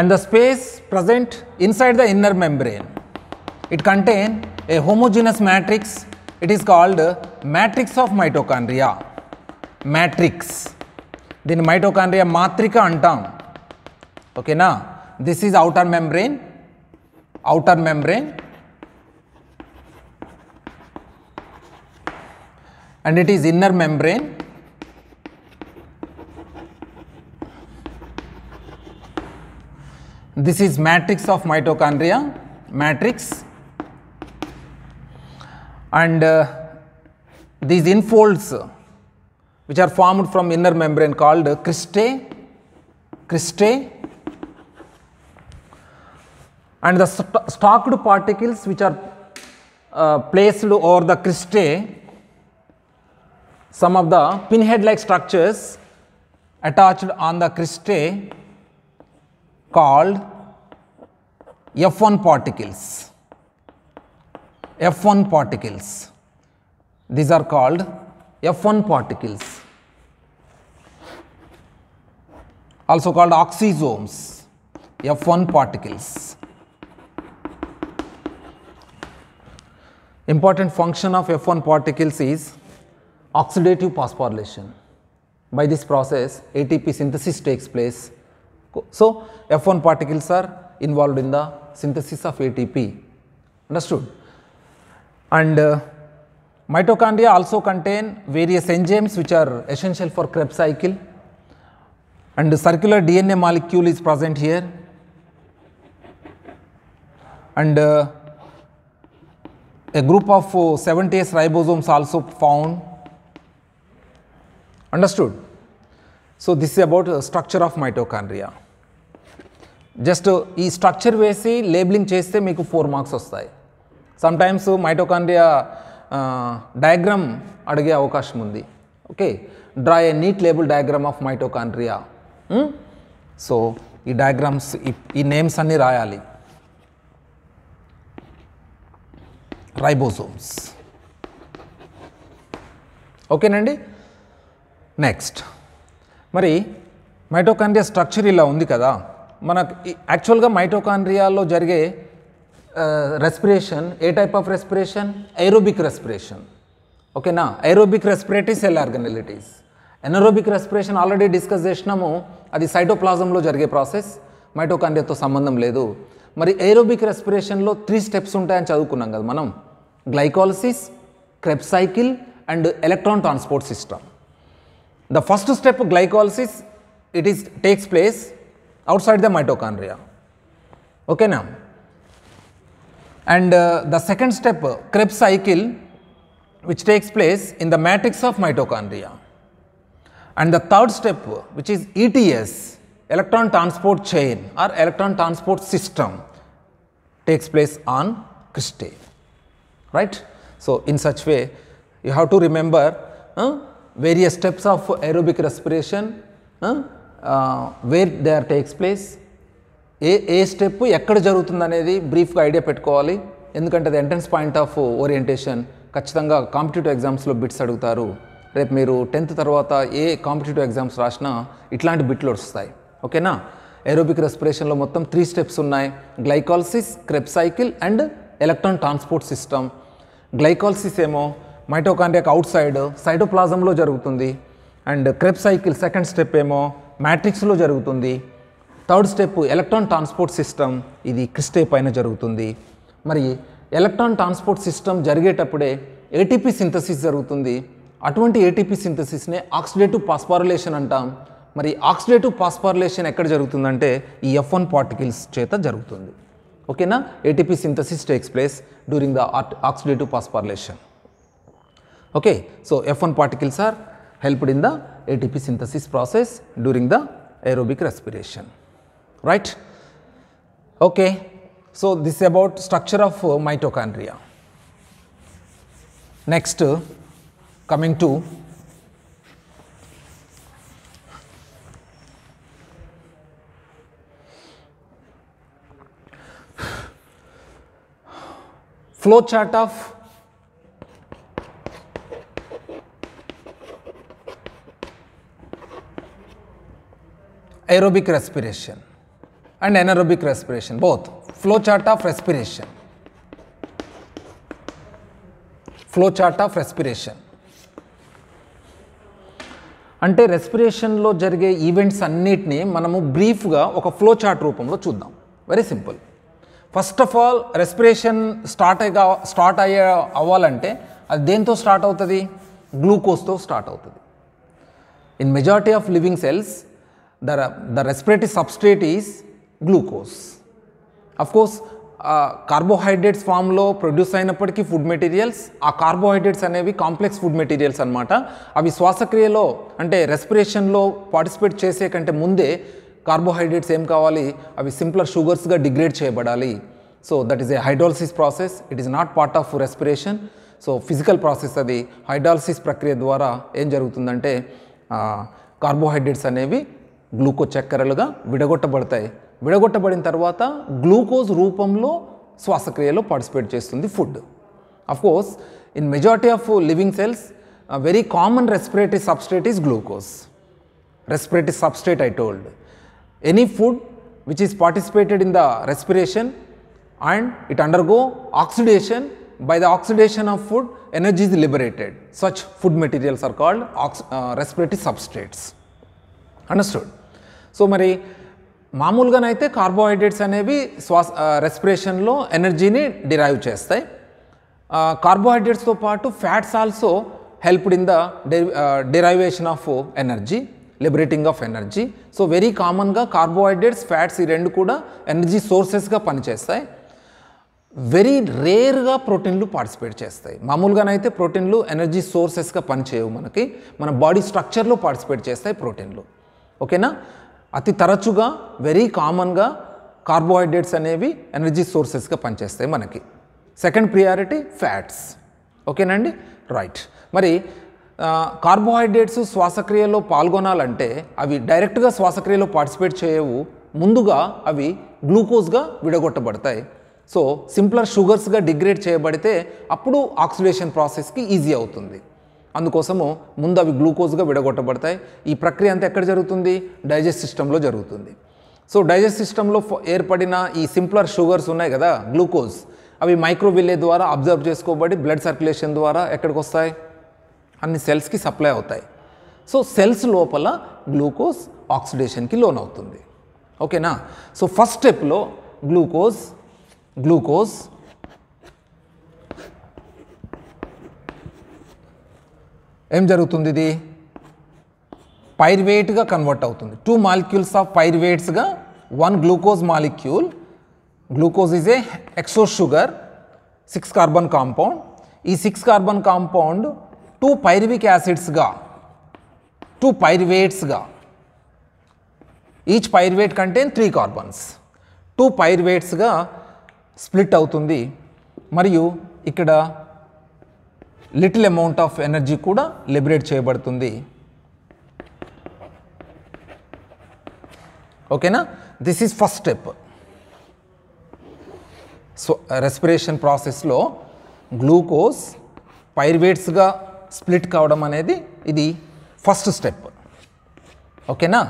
and the space present inside the inner membrane. It contain a homogeneous matrix, it is called matrix of mitochondria, matrix. దీన్ని mitochondria matrix. Okay, now this is outer membrane. Outer membrane. and it is inner membrane This is matrix of mitochondria, matrix and uh, these infolds uh, which are formed from inner membrane called cristae, cristae and the st particles which are uh, placed over the cristae, some of the pinhead like structures attached on the cristae called F1 particles. F1 particles. These are called F1 particles, also called oxysomes, F1 particles. Important function of F1 particles is oxidative phosphorylation. By this process, ATP synthesis takes place so, F1 particles are involved in the synthesis of ATP understood and uh, mitochondria also contain various enzymes which are essential for Krebs cycle and the circular DNA molecule is present here and uh, a group of uh, 70S ribosomes also found understood so this is about structure of mitochondria just ఈ structure వేసి labelling చేస్తే మీకు four marks వస్తాయి sometimes mitochondria diagram అడిగే అవకాశం ఉంది okay draw a neat label diagram of mitochondria so ఈ diagrams ఈ నేమ్స్ అన్నీ రాయాలి రైబోజోమ్స్ ఓకేనండి నెక్స్ట్ మరి మైటోకాండ్రియా స్ట్రక్చర్ ఇలా ఉంది కదా మనకు యాక్చువల్గా మైటోకాండ్రియాలో జరిగే రెస్పిరేషన్ ఏ type of respiration aerobic respiration ఓకేనా aerobic respiratory cell organelles anaerobic respiration already discuss చేసినాము అది సైటోప్లాజంలో జరిగే ప్రాసెస్ మైటోకాండ్రియాతో సంబంధం లేదు మరి ఏరోబిక్ రెస్పిరేషన్లో త్రీ స్టెప్స్ ఉంటాయని చదువుకున్నాం కదా మనం glycolysis Krebs cycle and electron transport system The first step of glycolysis it is takes place outside the mitochondria. Okay, now. And uh, the second step uh, Krebs cycle which takes place in the matrix of mitochondria. And the third step uh, which is ETS electron transport chain or electron transport system takes place on cristae right. So, in such way you have to remember various steps of aerobic respiration where they are takes place ఏ ఏ step ఎక్కడ జరుగుతుంది అనేది బ్రీఫ్గా idea పెట్టుకోవాలి ఎందుకంటే అది entrance point of orientation ఖచ్చితంగా కాంపిటేటివ్ ఎగ్జామ్స్లో బిట్స్ అడుగుతారు రేపు మీరు టెన్త్ తర్వాత ఏ కాంపిటేటివ్ ఎగ్జామ్స్ రాసినా ఇట్లాంటి బిట్లు వస్తాయి ఓకేనా ఏరోబిక్ రెస్పిరేషన్లో మొత్తం త్రీ స్టెప్స్ ఉన్నాయి glycolysis Krebs cycle and electron transport system glycolysis ఏమో మైటోకాండియాకి అవుట్ సైడ్ సైటోప్లాజంలో జరుగుతుంది and Krebs cycle second step ఏమో మ్యాట్రిక్స్లో జరుగుతుంది third step electron transport system ఇది క్రిస్టే పైన జరుగుతుంది మరి ఎలక్ట్రాన్ ట్రాన్స్పోర్ట్ సిస్టమ్ జరిగేటప్పుడే ఏటీపీ సింథసిస్ జరుగుతుంది అటువంటి ఏటీపీ సింథసిస్నే ఆక్సిడేటివ్ పాస్పారులేషన్ అంటాం మరి ఆక్సిడేటివ్ పాస్పారులేషన్ ఎక్కడ జరుగుతుందంటే ఈ ఎఫ్ వన్ పార్టికల్స్ చేత జరుగుతుంది ఓకేనా ATP synthesis takes place during the oxidative phosphorylation Okay. So, F1 particles are helped in the ATP synthesis process during the aerobic respiration, right. Okay. So, this is about structure of uh, mitochondria. Next, uh, coming to flow chart of aerobic respiration and anaerobic respiration both flow chart of respiration flow chart of respiration అంటే రెస్పిరేషన్లో జరిగే events అన్నిటినీ మనము బ్రీఫ్గా ఒక flow chart రూపంలో చూద్దాం very simple first of all respiration start అయ్యే start అయ్యే అవ్వాలంటే అది దేంతో స్టార్ట్ అవుతుంది గ్లూకోజ్తో స్టార్ట్ అవుతుంది in majority of living cells the, the respiratory substrate is glucose. Of course, carbohydrates ఫామ్లో ప్రొడ్యూస్ అయినప్పటికీ ఫుడ్ మెటీరియల్స్ ఆ కార్బోహైడ్రేట్స్ అనేవి కాంప్లెక్స్ ఫుడ్ మెటీరియల్స్ అనమాట అవి శ్వాసక్రియలో అంటే రెస్పిరేషన్లో పార్టిసిపేట్ చేసే కంటే ముందే కార్బోహైడ్రేట్స్ ఏం కావాలి అవి సింప్లర్ షుగర్స్గా డిగ్రేడ్ చేయబడాలి so that is a hydrolysis process it is not part of respiration so physical process అది హైడ్రాలసిస్ ప్రక్రియ ద్వారా ఏం జరుగుతుందంటే కార్బోహైడ్రేట్స్ అనేవి గ్లూకో చక్కెరలుగా విడగొట్టబడతాయి విడగొట్టబడిన తర్వాత గ్లూకోజ్ రూపంలో శ్వాసక్రియలో పార్టిసిపేట్ చేస్తుంది food course in majority of living cells very common respiratory substrate is glucose respiratory substrate I told any food which is participated in the respiration and it undergo oxidation by the oxidation of food energy is liberated such food materials are called ox respiratory substrates understood so మరి మామూలుగానైతే carbohydrates అనేవి శ్వాస రెస్పిరేషన్లో ఎనర్జీని derive చేస్తాయి కార్బోహైడ్రేట్స్తో పాటు fats also helped in the derivation of energy liberating of energy so very కామన్గా carbohydrates fats ఈ రెండు కూడా ఎనర్జీ సోర్సెస్గా పనిచేస్తాయి వెరీ రేర్గా ప్రోటీన్లు పార్టిసిపేట్ చేస్తాయి మామూలుగానైతే ప్రోటీన్లు ఎనర్జీ సోర్సెస్గా పనిచేయవు మనకి మన బాడీ స్ట్రక్చర్లో పార్టిసిపేట్ చేస్తాయి ప్రోటీన్లు ఓకేనా అతి తరచుగా వెరీ కామన్గా కార్బోహైడ్రేట్స్ అనేవి ఎనర్జీ సోర్సెస్గా పనిచేస్తాయి మనకి సెకండ్ ప్రియారిటీ ఫ్యాట్స్ ఓకేనండి రైట్ మరి కార్బోహైడ్రేట్స్ శ్వాసక్రియలో పాల్గొనాలంటే అవి డైరెక్ట్గా శ్వాసక్రియలో పార్టిసిపేట్ చేయవు ముందుగా అవి గ్లూకోజ్గా విడగొట్టబడతాయి సో సింప్లర్ షుగర్స్గా డిగ్రేడ్ చేయబడితే అప్పుడు ఆక్సిడేషన్ ప్రాసెస్కి ఈజీ అవుతుంది అందుకోసము ముందు అవి గ్లూకోజ్గా విడగొట్టబడతాయి ఈ ప్రక్రియ అంతా ఎక్కడ జరుగుతుంది డైజెస్ట్ సిస్టంలో జరుగుతుంది సో డైజెస్ట్ సిస్టంలో ఏర్పడిన ఈ సింప్లర్ షుగర్స్ ఉన్నాయి కదా గ్లూకోజ్ అవి మైక్రోవిల్లే ద్వారా అబ్జర్వ్ చేసుకోబడి బ్లడ్ సర్క్యులేషన్ ద్వారా ఎక్కడికి వస్తాయి అన్ని సెల్స్కి సప్లై అవుతాయి సో సెల్స్ లోపల గ్లూకోజ్ ఆక్సిడేషన్కి లోన్ అవుతుంది ఓకేనా సో ఫస్ట్ స్టెప్లో గ్లూకోజ్ గ్లూకోజ్ ఏం జరుగుతుంది ఇది పైర్వేట్గా కన్వర్ట్ అవుతుంది టూ మాలిక్యూల్స్ ఆఫ్ పైర్వేట్స్గా one glucose molecule glucose is a hexo sugar six carbon compound ఈ six carbon compound two pyruvic యాసిడ్స్గా టూ పైర్వేట్స్గా each pyruvate contain three carbons two పైర్వేట్స్గా స్ప్లిట్ అవుతుంది మరియు ఇక్కడ లిటిల్ అమౌంట్ ఆఫ్ ఎనర్జీ కూడా liberate చేయబడుతుంది ఓకేనా this is first step so respiration ప్రాసెస్లో గ్లూకోజ్ పైర్వేట్స్గా స్ప్లిట్ కావడం అనేది ఇది ఫస్ట్ స్టెప్ ఓకేనా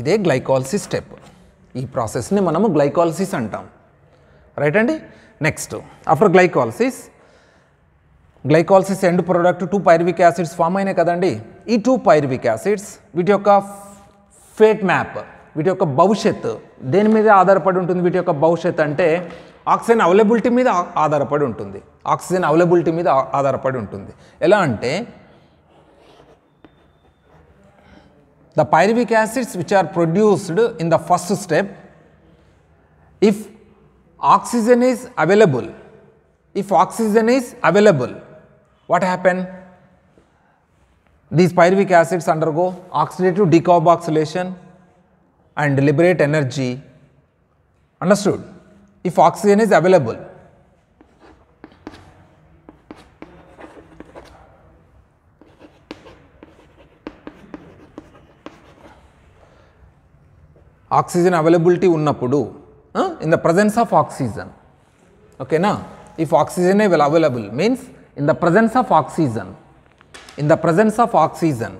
ఇదే గ్లైకాలసిస్ స్టెప్ ఈ ప్రాసెస్ని మనము గ్లైకాలసిస్ అంటాం రైట్ అండి next after glycolysis glycolysis end product two pyruvic acids form అయినాయి కదండి ఈ టూ పైర్విక్ యాసిడ్స్ వీటి యొక్క ఫేట్ మ్యాప్ వీటి యొక్క భవిష్యత్ దేని మీద ఆధారపడి ఉంటుంది వీటి యొక్క భవిష్యత్ అంటే ఆక్సిజన్ అవైలబిలిటీ మీద ఆధారపడి ఉంటుంది ఆక్సిజన్ అవైలబిలిటీ మీద ఆధారపడి ఉంటుంది ఎలా అంటే the pyruvic acids which are produced in the first step if oxygen is available if oxygen is available what happen? These pyruvic acids undergo oxidative decarboxylation and liberate energy. Understood? If oxygen is available. pudu, huh? In the presence of oxygen. Okay, ఓకేనా if oxygen is available, means in the presence of oxygen in the presence of oxygen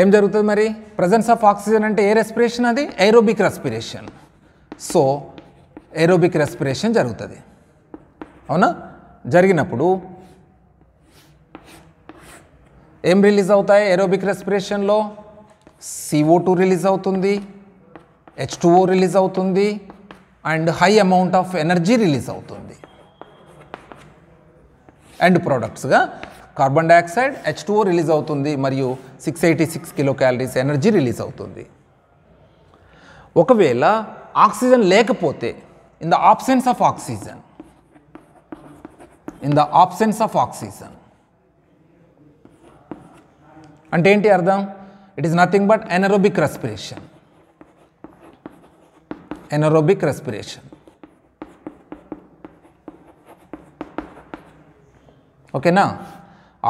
ఏం జరుగుతుంది మరి presence of oxygen అంటే ఏ respiration అది aerobic respiration so aerobic respiration జరుగుతుంది అవునా జరిగినప్పుడు ఏం రిలీజ్ అవుతాయి ఏరోబిక్ రెస్పిరేషన్లో సిఓ టూ రిలీజ్ అవుతుంది హెచ్ టూఓ రిలీజ్ అవుతుంది and high amount of energy release అవుతుంది అండ్ ప్రోడక్ట్స్గా carbon dioxide H two O release అవుతుంది మరియు six eighty six kilo calories energy release అవుతుంది ఒకవేళ ఆక్సిజన్ లేకపోతే in the absence of oxygen in the absence of oxygen అంటే ఏంటి అర్థం it is nothing but anaerobic respiration anaerobic respiration ఓకేనా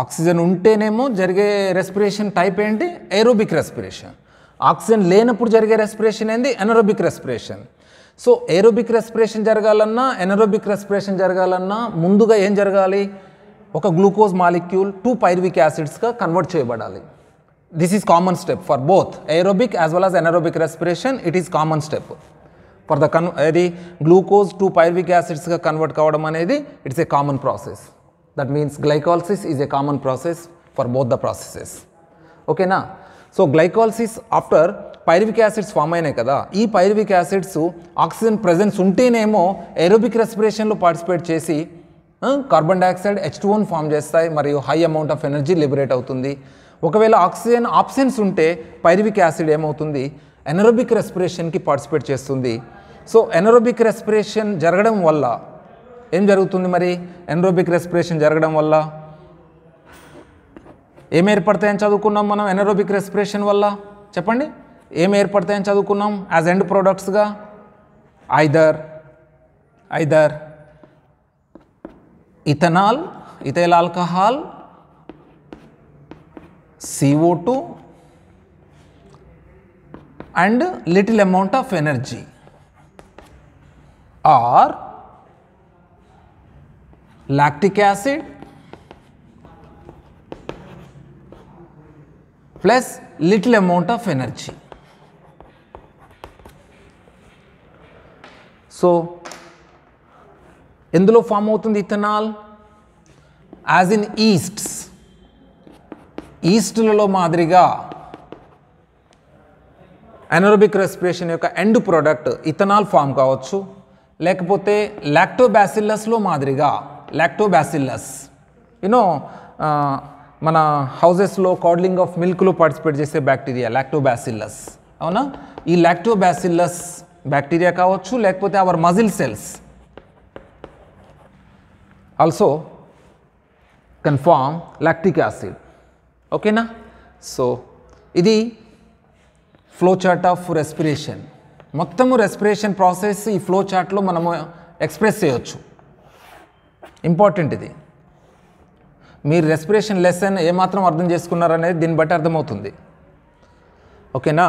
oxygen ఉంటేనేమో జరిగే రెస్పిరేషన్ టైప్ ఏంటి ఏరోబిక్ రెస్పిరేషన్ ఆక్సిజన్ లేనప్పుడు జరిగే రెస్పిరేషన్ ఏంది anaerobic respiration so aerobic respiration జరగాలన్నా ఎనరోబిక్ రెస్పిరేషన్ జరగాలన్నా ముందుగా ఏం జరగాలి ఒక గ్లూకోజ్ మాలిక్యూల్ టూ పైర్విక్ యాసిడ్స్గా కన్వర్ట్ చేయబడాలి this is common step for both aerobic as well as anaerobic respiration it is common step for the కన్ అది గ్లూకోజ్ టు పైర్విక్ యాసిడ్స్గా కన్వర్ట్ కావడం అనేది it's a common process that means glycolysis is a common process for both the processes ఓకేనా so glycolysis after pyruvic acids form అయినాయి కదా ఈ pyruvic acids oxygen presence ఉంటేనేమో ఏరోబిక్ రెస్పిరేషన్లో పార్టిసిపేట్ చేసి carbon dioxide H two form చేస్తాయి మరియు high amount of energy liberate అవుతుంది ఒకవేళ ఆక్సిజన్ ఆప్షన్స్ ఉంటే పైర్విక్ యాసిడ్ ఏమవుతుంది ఎనరోబిక్ రెస్పిరేషన్కి పార్టిసిపేట్ చేస్తుంది సో ఎనరోబిక్ రెస్పిరేషన్ జరగడం వల్ల ఏం జరుగుతుంది మరి ఎనరోబిక్ రెస్పిరేషన్ జరగడం వల్ల ఏం ఏర్పడతాయని చదువుకున్నాం మనం ఎనరోబిక్ రెస్పిరేషన్ వల్ల చెప్పండి ఏం ఏర్పడతాయని చదువుకున్నాం యాజ్ ఎండ్ ప్రోడక్ట్స్గా either either ethanol ethyl alcohol two and little amount of energy are lactic acid plus little amount of energy. So ఎందులో ఫామ్ అవుతుంది ఇథనాల్ యాజ్ ఇన్ ఈస్ట్స్ ఈస్ట్లలో మాదిరిగా ఎనరోబిక్ రెస్పిరేషన్ యొక్క ఎండ్ ప్రోడక్ట్ ఇథనాల్ ఫామ్ కావచ్చు లేకపోతే లాక్టోబ్యాసిల్లస్లో మాదిరిగా lactobacillus you know మన హౌజెస్లో కాడ్లింగ్ ఆఫ్ మిల్క్లో పార్టిసిపేట్ చేసే బ్యాక్టీరియా లాక్టోబ్యాసిల్లస్ అవునా ఈ లాక్టోబ్యాసిల్లస్ బ్యాక్టీరియా కావచ్చు లేకపోతే our muscle cells also can form lactic acid ఓకేనా సో ఇది చార్ట్ ఆఫ్ రెస్పిరేషన్ మొత్తము రెస్పిరేషన్ ప్రాసెస్ ఈ ఫ్లో చార్ట్లో మనము ఎక్స్ప్రెస్ చేయవచ్చు ఇంపార్టెంట్ ఇది మీరు రెస్పిరేషన్ లెసన్ ఏమాత్రం అర్థం చేసుకున్నారనేది దీన్ని బట్టి అర్థమవుతుంది ఓకేనా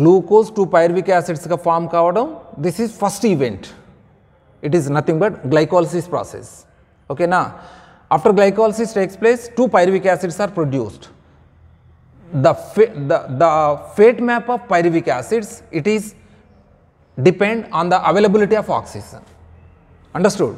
గ్లూకోజ్ టు పైర్విక్ యాసిడ్స్గా ఫామ్ కావడం this is first event it is nothing but glycolysis process ఓకేనా after glycolysis takes place two pyruvic acids are produced the, the, the fate map of pyruvic acids, it is depend on the availability of oxygen. Understood?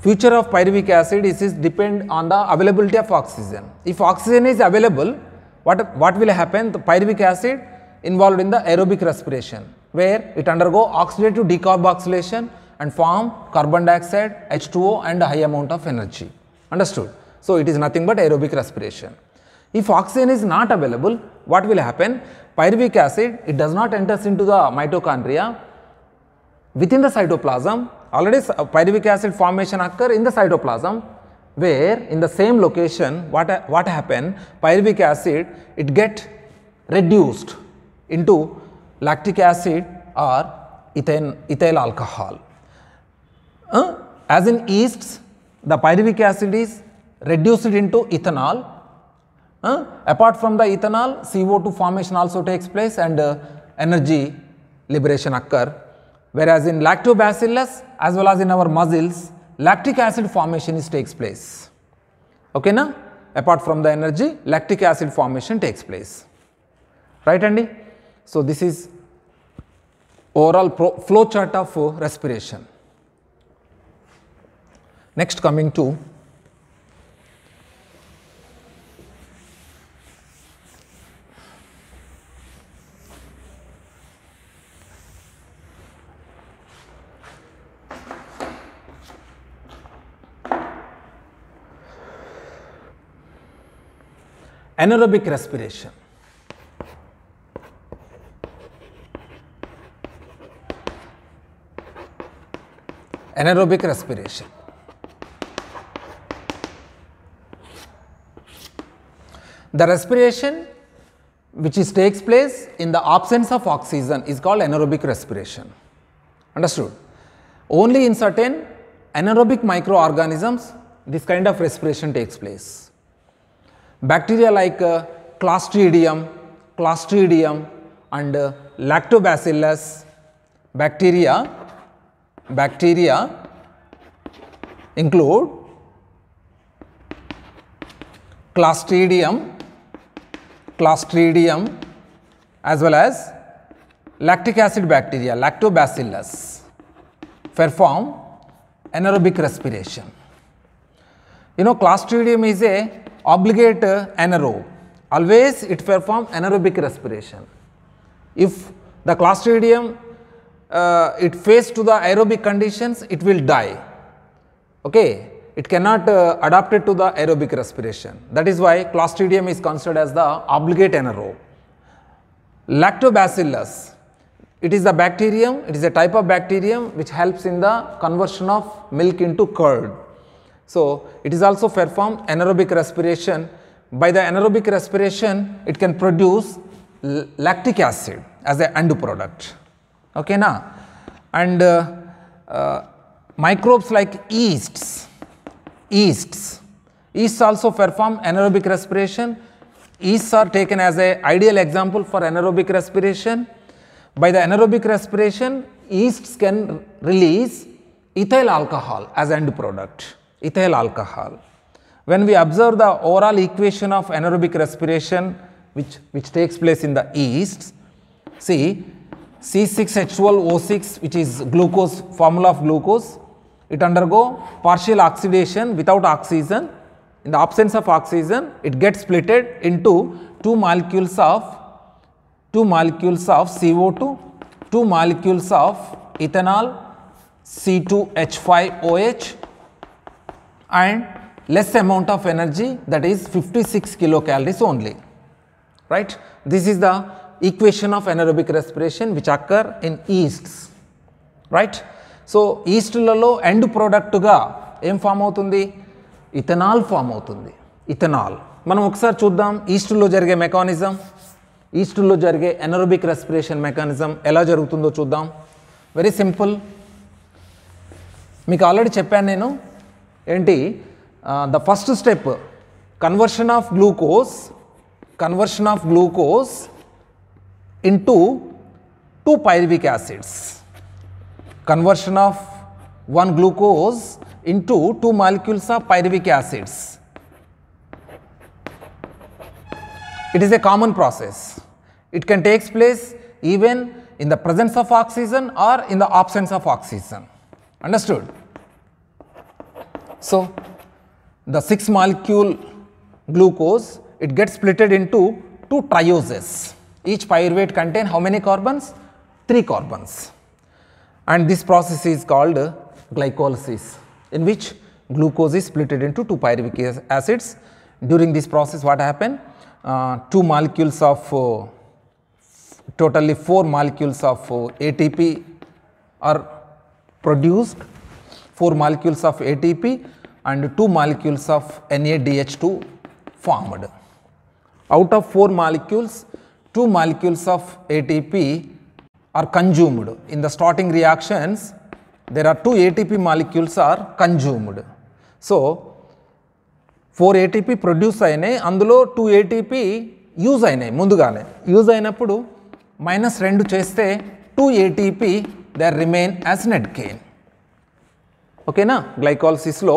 Future of pyruvic acid is, is depend on the availability of oxygen. If oxygen is available, what, what will happen? The pyruvic acid involved in the aerobic respiration, where it undergo oxidative decarboxylation and form carbon dioxide, H2O and a high amount of energy. Understood? So, it is nothing but aerobic respiration. If oxygen is not available, what will happen? Pyruvic acid, it does not enter into the mitochondria. Within the cytoplasm, already uh, pyruvic acid formation occur in the cytoplasm where in the same location what, uh, what happen pyruvic acid it get reduced into lactic acid or ethyl alcohol. Uh, as in yeasts the pyruvic acid is reduced into ethanol uh, apart from the ethanol, CO2 formation also takes place and uh, energy liberation occur. Whereas in lactobacillus as well as in our muscles, lactic acid formation is takes place. Okay, na? Apart from the energy, lactic acid formation takes place. Right, Andy? So, this is overall flow chart of uh, respiration. Next coming to anaerobic respiration. Anaerobic respiration. The respiration which is takes place in the absence of oxygen is called anaerobic respiration. Understood? Only in certain anaerobic microorganisms this kind of respiration takes place. Bacteria like uh, Clostridium, Clostridium and uh, Lactobacillus bacteria, bacteria include Clostridium, Clostridium as well as lactic acid bacteria, Lactobacillus perform anaerobic respiration. You know Clostridium is a obligate anaerobe. Always it performs anaerobic respiration. If the Clostridium uh, it face to the aerobic conditions, it will die. Okay, it cannot uh, adapt it to the aerobic respiration. That is why Clostridium is considered as the obligate anaerobe. Lactobacillus, it is a bacterium, it is a type of bacterium which helps in the conversion of milk into curd. So, it is also performed anaerobic respiration. By the anaerobic respiration, it can produce lactic acid as a end product. Okay, now, And uh, uh, microbes like yeasts, yeasts, yeasts also perform anaerobic respiration. Yeasts are taken as a ideal example for anaerobic respiration. By the anaerobic respiration, yeasts can release ethyl alcohol as end product ethyl alcohol. When we observe the overall equation of anaerobic respiration which, which takes place in the yeast, see C6H12O6 which is glucose formula of glucose, it undergo partial oxidation without oxygen. In the absence of oxygen, it gets splitted into two molecules of two molecules of CO2, two molecules of ethanol C2H5OH and less amount of energy that is 56 kilocalories only, right. This is the equation of anaerobic respiration which occur in yeasts, right. So ఈస్ట్లలో end ప్రోడక్ట్గా ఏం form అవుతుంది ethanol form అవుతుంది ethanol మనం ఒకసారి చూద్దాం ఈస్ట్లో జరిగే మెకానిజం ఈస్ట్లో జరిగే ఎనరోబిక్ రెస్పిరేషన్ మెకానిజం ఎలా జరుగుతుందో చూద్దాం వెరీ సింపుల్ మీకు ఆల్రెడీ చెప్పాను నేను ఏంటి the first step conversion of glucose conversion of glucose into two pyruvic acids conversion of one glucose into two molecules of pyruvic acids. It is a common process. It can take place even in the presence of oxygen or in the absence of oxygen. Understood? So, the 6 molecule glucose it gets splitted into two trioses. Each pyruvate contain how many carbons? 3 carbons. And this process is called glycolysis in which glucose is splitted into two pyruvic acids. During this process what happened? Uh, two molecules of uh, totally four molecules of uh, ATP are produced 4 molecules of ATP and 2 molecules of NADH2 formed. Out of 4 molecules, 2 molecules of ATP are consumed. In the starting reactions, there are 2 ATP molecules are consumed. So, 4 ATP produce అయినాయి and 2 ATP use అయినాయి ముందుగానే use అయినప్పుడు minus 2 ATP there remain as net gain. ఓకేనా గ్లైకాలసిస్లో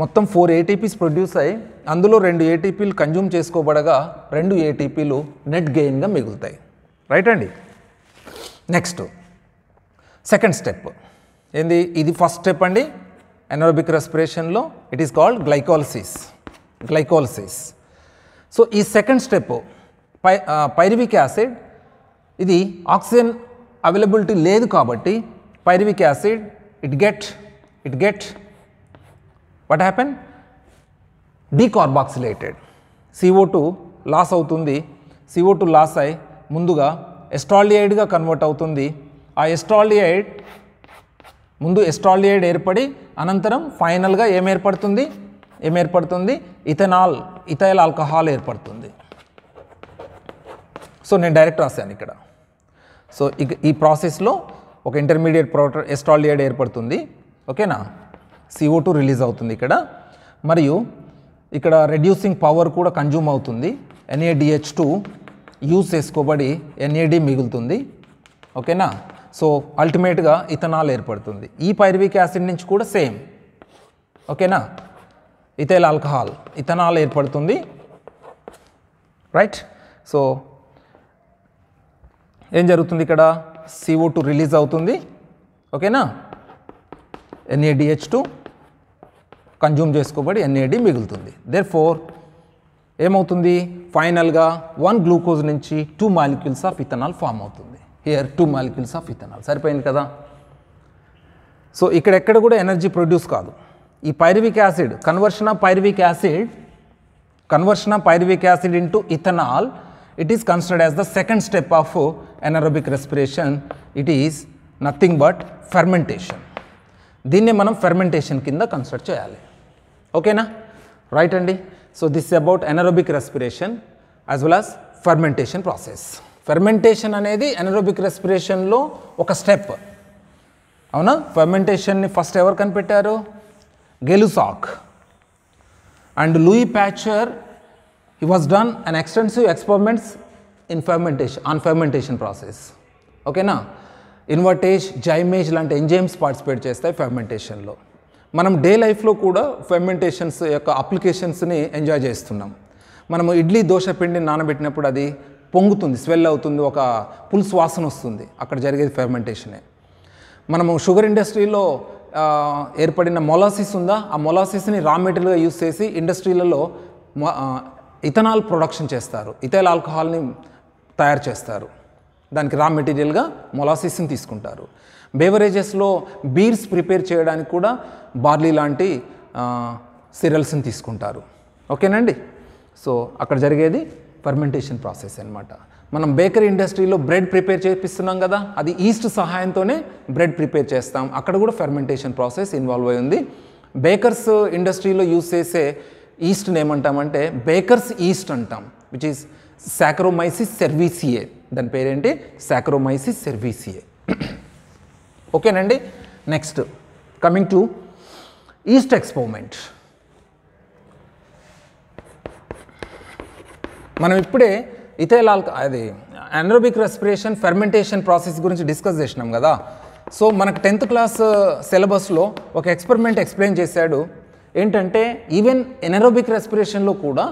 మొత్తం four ATPs produce అయ్యి అందులో రెండు ఏటీపీలు consume చేసుకోబడగా రెండు ఏటీపీలు నెట్ గెయిన్గా మిగులుతాయి రైట్ అండి నెక్స్ట్ సెకండ్ స్టెప్ ఏంది ఇది ఫస్ట్ స్టెప్ అండి ఎనరోబిక్ రెస్పిరేషన్లో it is called glycolysis glycolysis so ఈ సెకండ్ స్టెప్ పై పైరివిక్ యాసిడ్ ఇది ఆక్సిజన్ అవైలబిలిటీ లేదు కాబట్టి pyruvic acid it get it get what happened decarboxylated CO2 loss అవుతుంది CO2 లాస్ అయి ముందుగా ఎస్ట్రాలియైడ్గా కన్వర్ట్ అవుతుంది ఆ ఎస్ట్రాలియైడ్ ముందు ఎస్ట్రాలియైడ్ ఏర్పడి అనంతరం ఫైనల్గా ఏం ఏర్పడుతుంది ఏం ఏర్పడుతుంది ఇథనాల్ ఇథైల్ ఆల్కహాల్ ఏర్పడుతుంది సో నేను డైరెక్ట్ రాశాను ఇక్కడ సో ఈ ప్రాసెస్లో ఒక ఇంటర్మీడియట్ ప్రోట ఎస్టాలియడ్ ఏర్పడుతుంది ఓకేనా సిఓ టూ రిలీజ్ అవుతుంది ఇక్కడ మరియు ఇక్కడ రెడ్యూసింగ్ పవర్ కూడా కన్జ్యూమ్ అవుతుంది ఎన్ఏడిహెచ్ టూ యూస్ చేసుకోబడి ఎన్ఏడి మిగులుతుంది ఓకేనా సో అల్టిమేట్గా ఇథనాల్ ఏర్పడుతుంది ఈ పైర్వీక్ యాసిడ్ నుంచి కూడా సేమ్ ఓకేనా ఇథైల్ ఆల్కహాల్ ఇథనాల్ ఏర్పడుతుంది రైట్ సో ఏం జరుగుతుంది ఇక్కడ సిఓ టూ రిలీజ్ అవుతుంది ఓకేనా ఎన్ఏడిహెచ్ టూ కన్జ్యూమ్ చేసుకోబడి ఎన్ఏడి మిగులుతుంది దేర్ ఫోర్ ఏమవుతుంది ఫైనల్గా వన్ గ్లూకోజ్ నుంచి two molecules of ethanol form అవుతుంది here two molecules of ethanol సరిపోయింది కదా సో ఇక్కడ ఎక్కడ కూడా ఎనర్జీ ప్రొడ్యూస్ కాదు ఈ pyruvic acid conversion of pyruvic acid conversion of pyruvic acid into ethanol it is considered as the second step of anaerobic respiration. It is nothing but fermentation. Dinne manam fermentation kinda consider chayale. Okay na? Right andi? So, this is about anaerobic respiration as well as fermentation process. Fermentation anedi anaerobic respiration lo oka step. Avana fermentation ni first ever kan petaro? Gelusak. And Louis Patcher He was done an extensive experiments in fermentation, on fermentation process. ఓకేనా invertase zymase లాంటి enzymes participate చేస్తాయి ఫెర్మెంటేషన్లో మనం day లైఫ్లో కూడా ఫెర్మెంటేషన్స్ యొక్క అప్లికేషన్స్ని enjoy చేస్తున్నాం మనం ఇడ్లీ దోశ పిండిని నానబెట్టినప్పుడు అది పొంగుతుంది స్వెల్ అవుతుంది ఒక పులుసు వాసన వస్తుంది అక్కడ జరిగేది ఫెర్మెంటేషనే మనము షుగర్ ఇండస్ట్రీలో ఏర్పడిన మొలాసిస్ ఉందా ఆ మొలాసిస్ని రా మెటీరియల్గా యూస్ చేసి ఇండస్ట్రీలలో ఇథనాల్ ప్రొడక్షన్ చేస్తారు ఇథైల్ ఆల్కహాల్ని తయారు చేస్తారు దానికి రా మెటీరియల్గా మొలాసిస్ని తీసుకుంటారు బేవరేజెస్లో బీర్స్ ప్రిపేర్ చేయడానికి కూడా బార్లీ లాంటి సిరల్స్ని తీసుకుంటారు ఓకేనండి సో అక్కడ జరిగేది ఫర్మెంటేషన్ ప్రాసెస్ అనమాట మనం బేకరీ ఇండస్ట్రీలో బ్రెడ్ ప్రిపేర్ చేపిస్తున్నాం కదా అది ఈస్ట్ సహాయంతోనే బ్రెడ్ ప్రిపేర్ చేస్తాం అక్కడ కూడా ఫెర్మెంటేషన్ ప్రాసెస్ ఇన్వాల్వ్ అయి ఉంది బేకర్స్ ఇండస్ట్రీలో యూస్ చేసే ఈస్ట్ని ఏమంటామంటే బేకర్స్ ఈస్ట్ అంటాం విచ్ ఈస్ శాక్రోమైసిస్ సెర్వీసియే దాని పేరేంటి సాక్రోమైసిస్ సెర్వీసియే ఓకేనండి next coming to yeast experiment మనం ఇప్పుడే ఇథైలాల్ అది అనరోబిక్ రెస్పిరేషన్ ఫెర్మెంటేషన్ ప్రాసెస్ గురించి డిస్కస్ చేసినాం కదా సో మనకు టెన్త్ క్లాస్ సిలబస్లో ఒక ఎక్స్పెరిమెంట్ ఎక్స్ప్లెయిన్ చేశాడు ఏంటంటే ఈవెన్ ఎనరోబిక్ రెస్పిరేషన్లో కూడా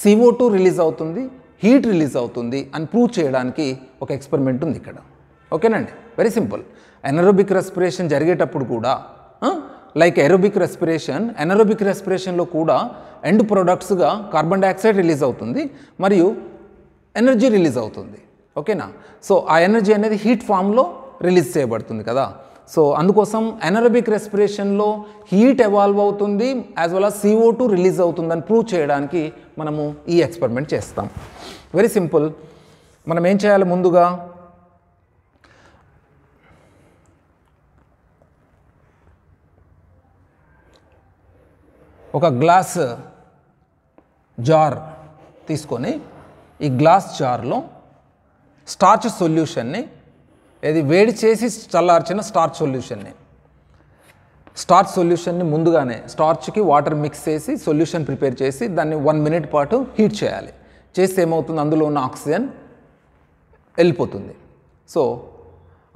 సివో టూ రిలీజ్ అవుతుంది హీట్ రిలీజ్ అవుతుంది అని ప్రూవ్ చేయడానికి ఒక ఎక్స్పెరిమెంట్ ఉంది ఇక్కడ ఓకేనండి వెరీ సింపుల్ ఎనరోబిక్ రెస్పిరేషన్ జరిగేటప్పుడు కూడా లైక్ ఎరోబిక్ రెస్పిరేషన్ ఎనరోబిక్ రెస్పిరేషన్లో కూడా ఎండ్ ప్రొడక్ట్స్గా కార్బన్ డైఆక్సైడ్ రిలీజ్ అవుతుంది మరియు ఎనర్జీ రిలీజ్ అవుతుంది ఓకేనా సో ఆ ఎనర్జీ అనేది హీట్ ఫామ్లో రిలీజ్ చేయబడుతుంది కదా సో అందుకోసం ఎనరబిక్ రెస్పిరేషన్లో హీట్ ఎవాల్వ్ అవుతుంది as well as CO two release అవుతుందని ప్రూవ్ చేయడానికి మనము ఈ ఎక్స్పెరిమెంట్ చేస్తాం వెరీ సింపుల్ మనం ఏం చేయాలి ముందుగా ఒక గ్లాస్ జార్ తీసుకొని ఈ గ్లాస్ జార్లో స్టార్చ్ సొల్యూషన్ని ఇది వేడి చేసి చల్లార్చిన స్టార్చ్ సొల్యూషన్ని స్టార్చ్ సొల్యూషన్ని ముందుగానే స్టార్చ్కి వాటర్ మిక్స్ చేసి సొల్యూషన్ ప్రిపేర్ చేసి దాన్ని వన్ మినిట్ పాటు హీట్ చేయాలి చేస్తే ఏమవుతుంది అందులో ఉన్న ఆక్సిజన్ వెళ్ళిపోతుంది సో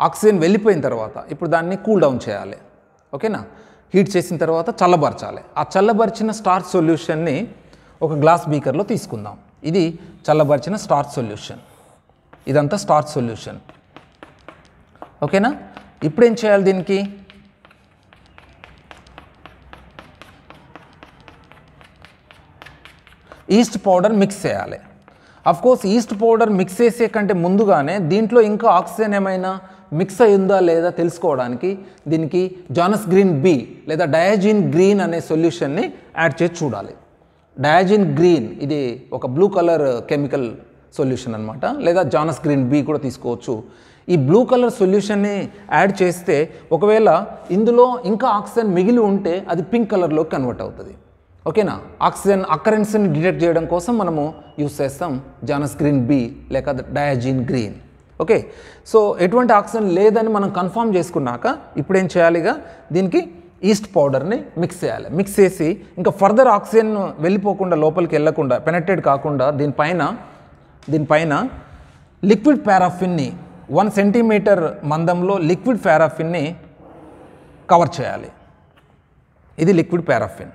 ఆక్సిజన్ వెళ్ళిపోయిన తర్వాత ఇప్పుడు దాన్ని కూల్ డౌన్ చేయాలి ఓకేనా హీట్ చేసిన తర్వాత చల్లబరచాలి ఆ చల్లబరిచిన స్టార్చ్ సొల్యూషన్ని ఒక గ్లాస్ బీకర్లో తీసుకుందాం ఇది చల్లబరిచిన స్టార్చ్ సొల్యూషన్ ఇదంతా స్టార్చ్ సొల్యూషన్ ఓకేనా ఇప్పుడు ఏం చేయాలి దీనికి ఈస్ట్ పౌడర్ మిక్స్ చేయాలి of course yeast powder mix చేసే కంటే ముందుగానే దీంట్లో ఇంకా ఆక్సిజన్ ఏమైనా మిక్స్ అయ్యిందా లేదా తెలుసుకోవడానికి దీనికి జానస్ గ్రీన్ బి లేదా డయాజిన్ గ్రీన్ అనే సొల్యూషన్ని యాడ్ చేసి చూడాలి డయాజిన్ గ్రీన్ ఇది ఒక బ్లూ కలర్ కెమికల్ సొల్యూషన్ అనమాట లేదా జానస్ గ్రీన్ బి కూడా తీసుకోవచ్చు ఈ బ్లూ కలర్ సొల్యూషన్ని యాడ్ చేస్తే ఒకవేళ ఇందులో ఇంకా ఆక్సిజన్ మిగిలి ఉంటే అది పింక్ కలర్లో కన్వర్ట్ అవుతుంది ఓకేనా ఆక్సిజన్ అకరెన్స్ని డిటెక్ట్ చేయడం కోసం మనము యూస్ చేస్తాం జానస్ గ్రీన్ బి లేక డయాజిన్ గ్రీన్ ఓకే సో ఎటువంటి ఆక్సిజన్ లేదని మనం కన్ఫర్మ్ చేసుకున్నాక ఇప్పుడు ఏం చేయాలిగా దీనికి ఈస్ట్ పౌడర్ని మిక్స్ చేయాలి మిక్స్ చేసి ఇంకా ఫర్దర్ ఆక్సిజన్ వెళ్ళిపోకుండా లోపలికి వెళ్ళకుండా పెనెక్టెడ్ కాకుండా దీనిపైన దీనిపైన లిక్విడ్ పారాఫిన్ని వన్ సెంటీమీటర్ మందంలో లిక్విడ్ పారాఫిన్ని కవర్ చేయాలి ఇది లిక్విడ్ పారాఫిన్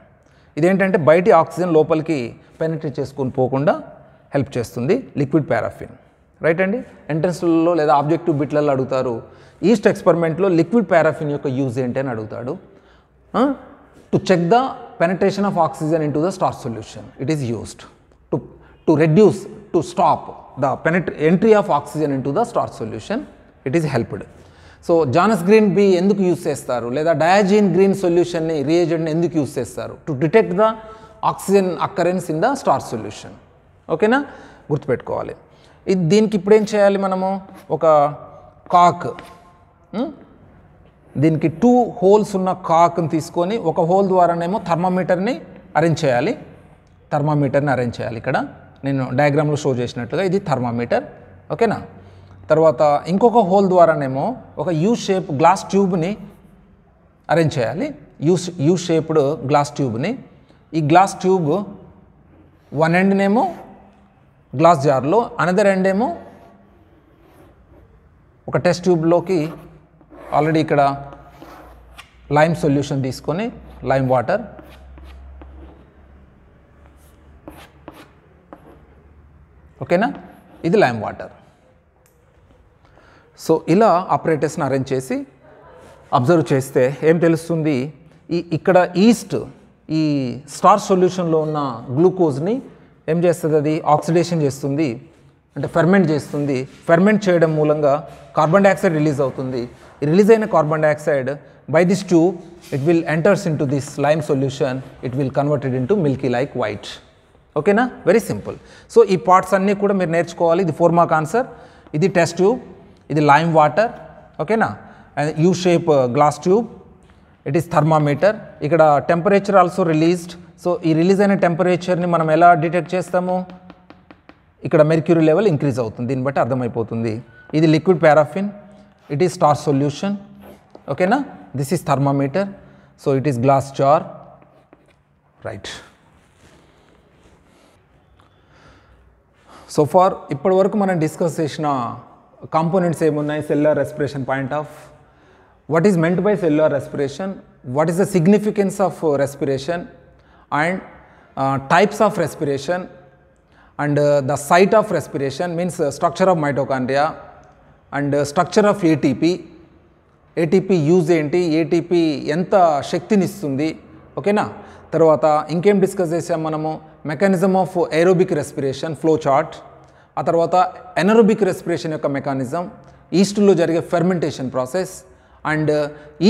ఇదేంటంటే బయటి ఆక్సిజన్ లోపలికి పెనిట్రేట్ చేసుకొని పోకుండా హెల్ప్ చేస్తుంది లిక్విడ్ పారాఫిన్ రైట్ అండి ఎంట్రన్స్లలో లేదా ఆబ్జెక్టివ్ బిట్లలో అడుగుతారు ఈస్ట్ ఎక్స్పెరిమెంట్లో లిక్విడ్ పారాఫిన్ యొక్క యూజ్ ఏంటి అని అడుగుతాడు to check the penetration of oxygen into the starch solution it is used to to reduce to stop the the entry of oxygen into the starch solution it is helped so Janus green B ఎందుకు use చేస్తారు లేదా diazine green సొల్యూషన్ని రియేజెంట్ని ఎందుకు use చేస్తారు to detect the oxygen occurrence in the starch solution ఓకేనా గుర్తుపెట్టుకోవాలి ఇది దీనికి ఇప్పుడు ఏం చేయాలి మనము ఒక కాక్ దీనికి టూ హోల్స్ ఉన్న కాక్ని తీసుకొని ఒక హోల్ ద్వారానేమో థర్మామీటర్ని అరేంజ్ చేయాలి థర్మామీటర్ని అరేంజ్ చేయాలి ఇక్కడ నేను డయాగ్రామ్లో షో చేసినట్లుగా ఇది థర్మామీటర్ ఓకేనా తర్వాత ఇంకొక హోల్ ద్వారానేమో ఒక యూ షేప్ గ్లాస్ ట్యూబ్ని అరేంజ్ చేయాలి యూ యూ షేప్డ్ గ్లాస్ ట్యూబ్ని ఈ గ్లాస్ ట్యూబ్ వన్ ఎండ్నేమో గ్లాస్ జార్లో అనదర్ ఎండ్ ఏమో ఒక టెస్ట్ ట్యూబ్లోకి ఆల్రెడీ ఇక్కడ లైమ్ సొల్యూషన్ తీసుకొని లైమ్ వాటర్ ఓకేనా ఇది లైమ్ వాటర్ సో ఇలా ఆపరేటర్స్ని అరేంజ్ చేసి అబ్జర్వ్ చేస్తే ఏం తెలుస్తుంది ఈ ఇక్కడ ఈస్ట్ ఈ స్టార్ సొల్యూషన్లో ఉన్న గ్లూకోజ్ని ఏం చేస్తుంది అది ఆక్సిడేషన్ చేస్తుంది అంటే ఫెర్మెంట్ చేస్తుంది ఫెర్మెంట్ చేయడం మూలంగా కార్బన్ డైఆక్సైడ్ రిలీజ్ అవుతుంది రిలీజ్ అయిన carbon dioxide by this tube it will enters into this lime solution it will converted into milky like white ఓకేనా వెరీ సింపుల్ సో ఈ parts అన్నీ కూడా మీరు నేర్చుకోవాలి ఇది మార్క్ ఆన్సర్ ఇది టెస్ట్ ట్యూబ్ ఇది లైమ్ వాటర్ ఓకేనా and U shape glass tube it is thermometer ఇక్కడ టెంపరేచర్ ఆల్సో రిలీజ్డ్ సో ఈ రిలీజ్ అయిన టెంపరేచర్ని మనం ఎలా డిటెక్ట్ చేస్తాము ఇక్కడ మెర్క్యూరీ లెవెల్ ఇంక్రీజ్ అవుతుంది దీన్ని బట్టి అర్థమైపోతుంది ఇది liquid paraffin it is starch solution ఓకేనా this is thermometer so it is glass jar right so far ఇప్పటి వరకు మనం డిస్కస్ చేసిన కాంపోనెంట్స్ ఏమున్నాయి cellular respiration point of what is meant by cellular respiration what is the significance of respiration and types of respiration and the site of respiration means structure of mitochondria and structure of ATP ATP use ఏంటి ఏటీపీ ఎంత శక్తినిస్తుంది ఓకేనా తర్వాత ఇంకేం discuss చేసాం మనము mechanism of aerobic respiration flow chart ఆ తర్వాత ఎనరోబిక్ రెస్పిరేషన్ యొక్క మెకానిజం ఈస్ట్లో జరిగే ఫెర్మెంటేషన్ ప్రాసెస్ అండ్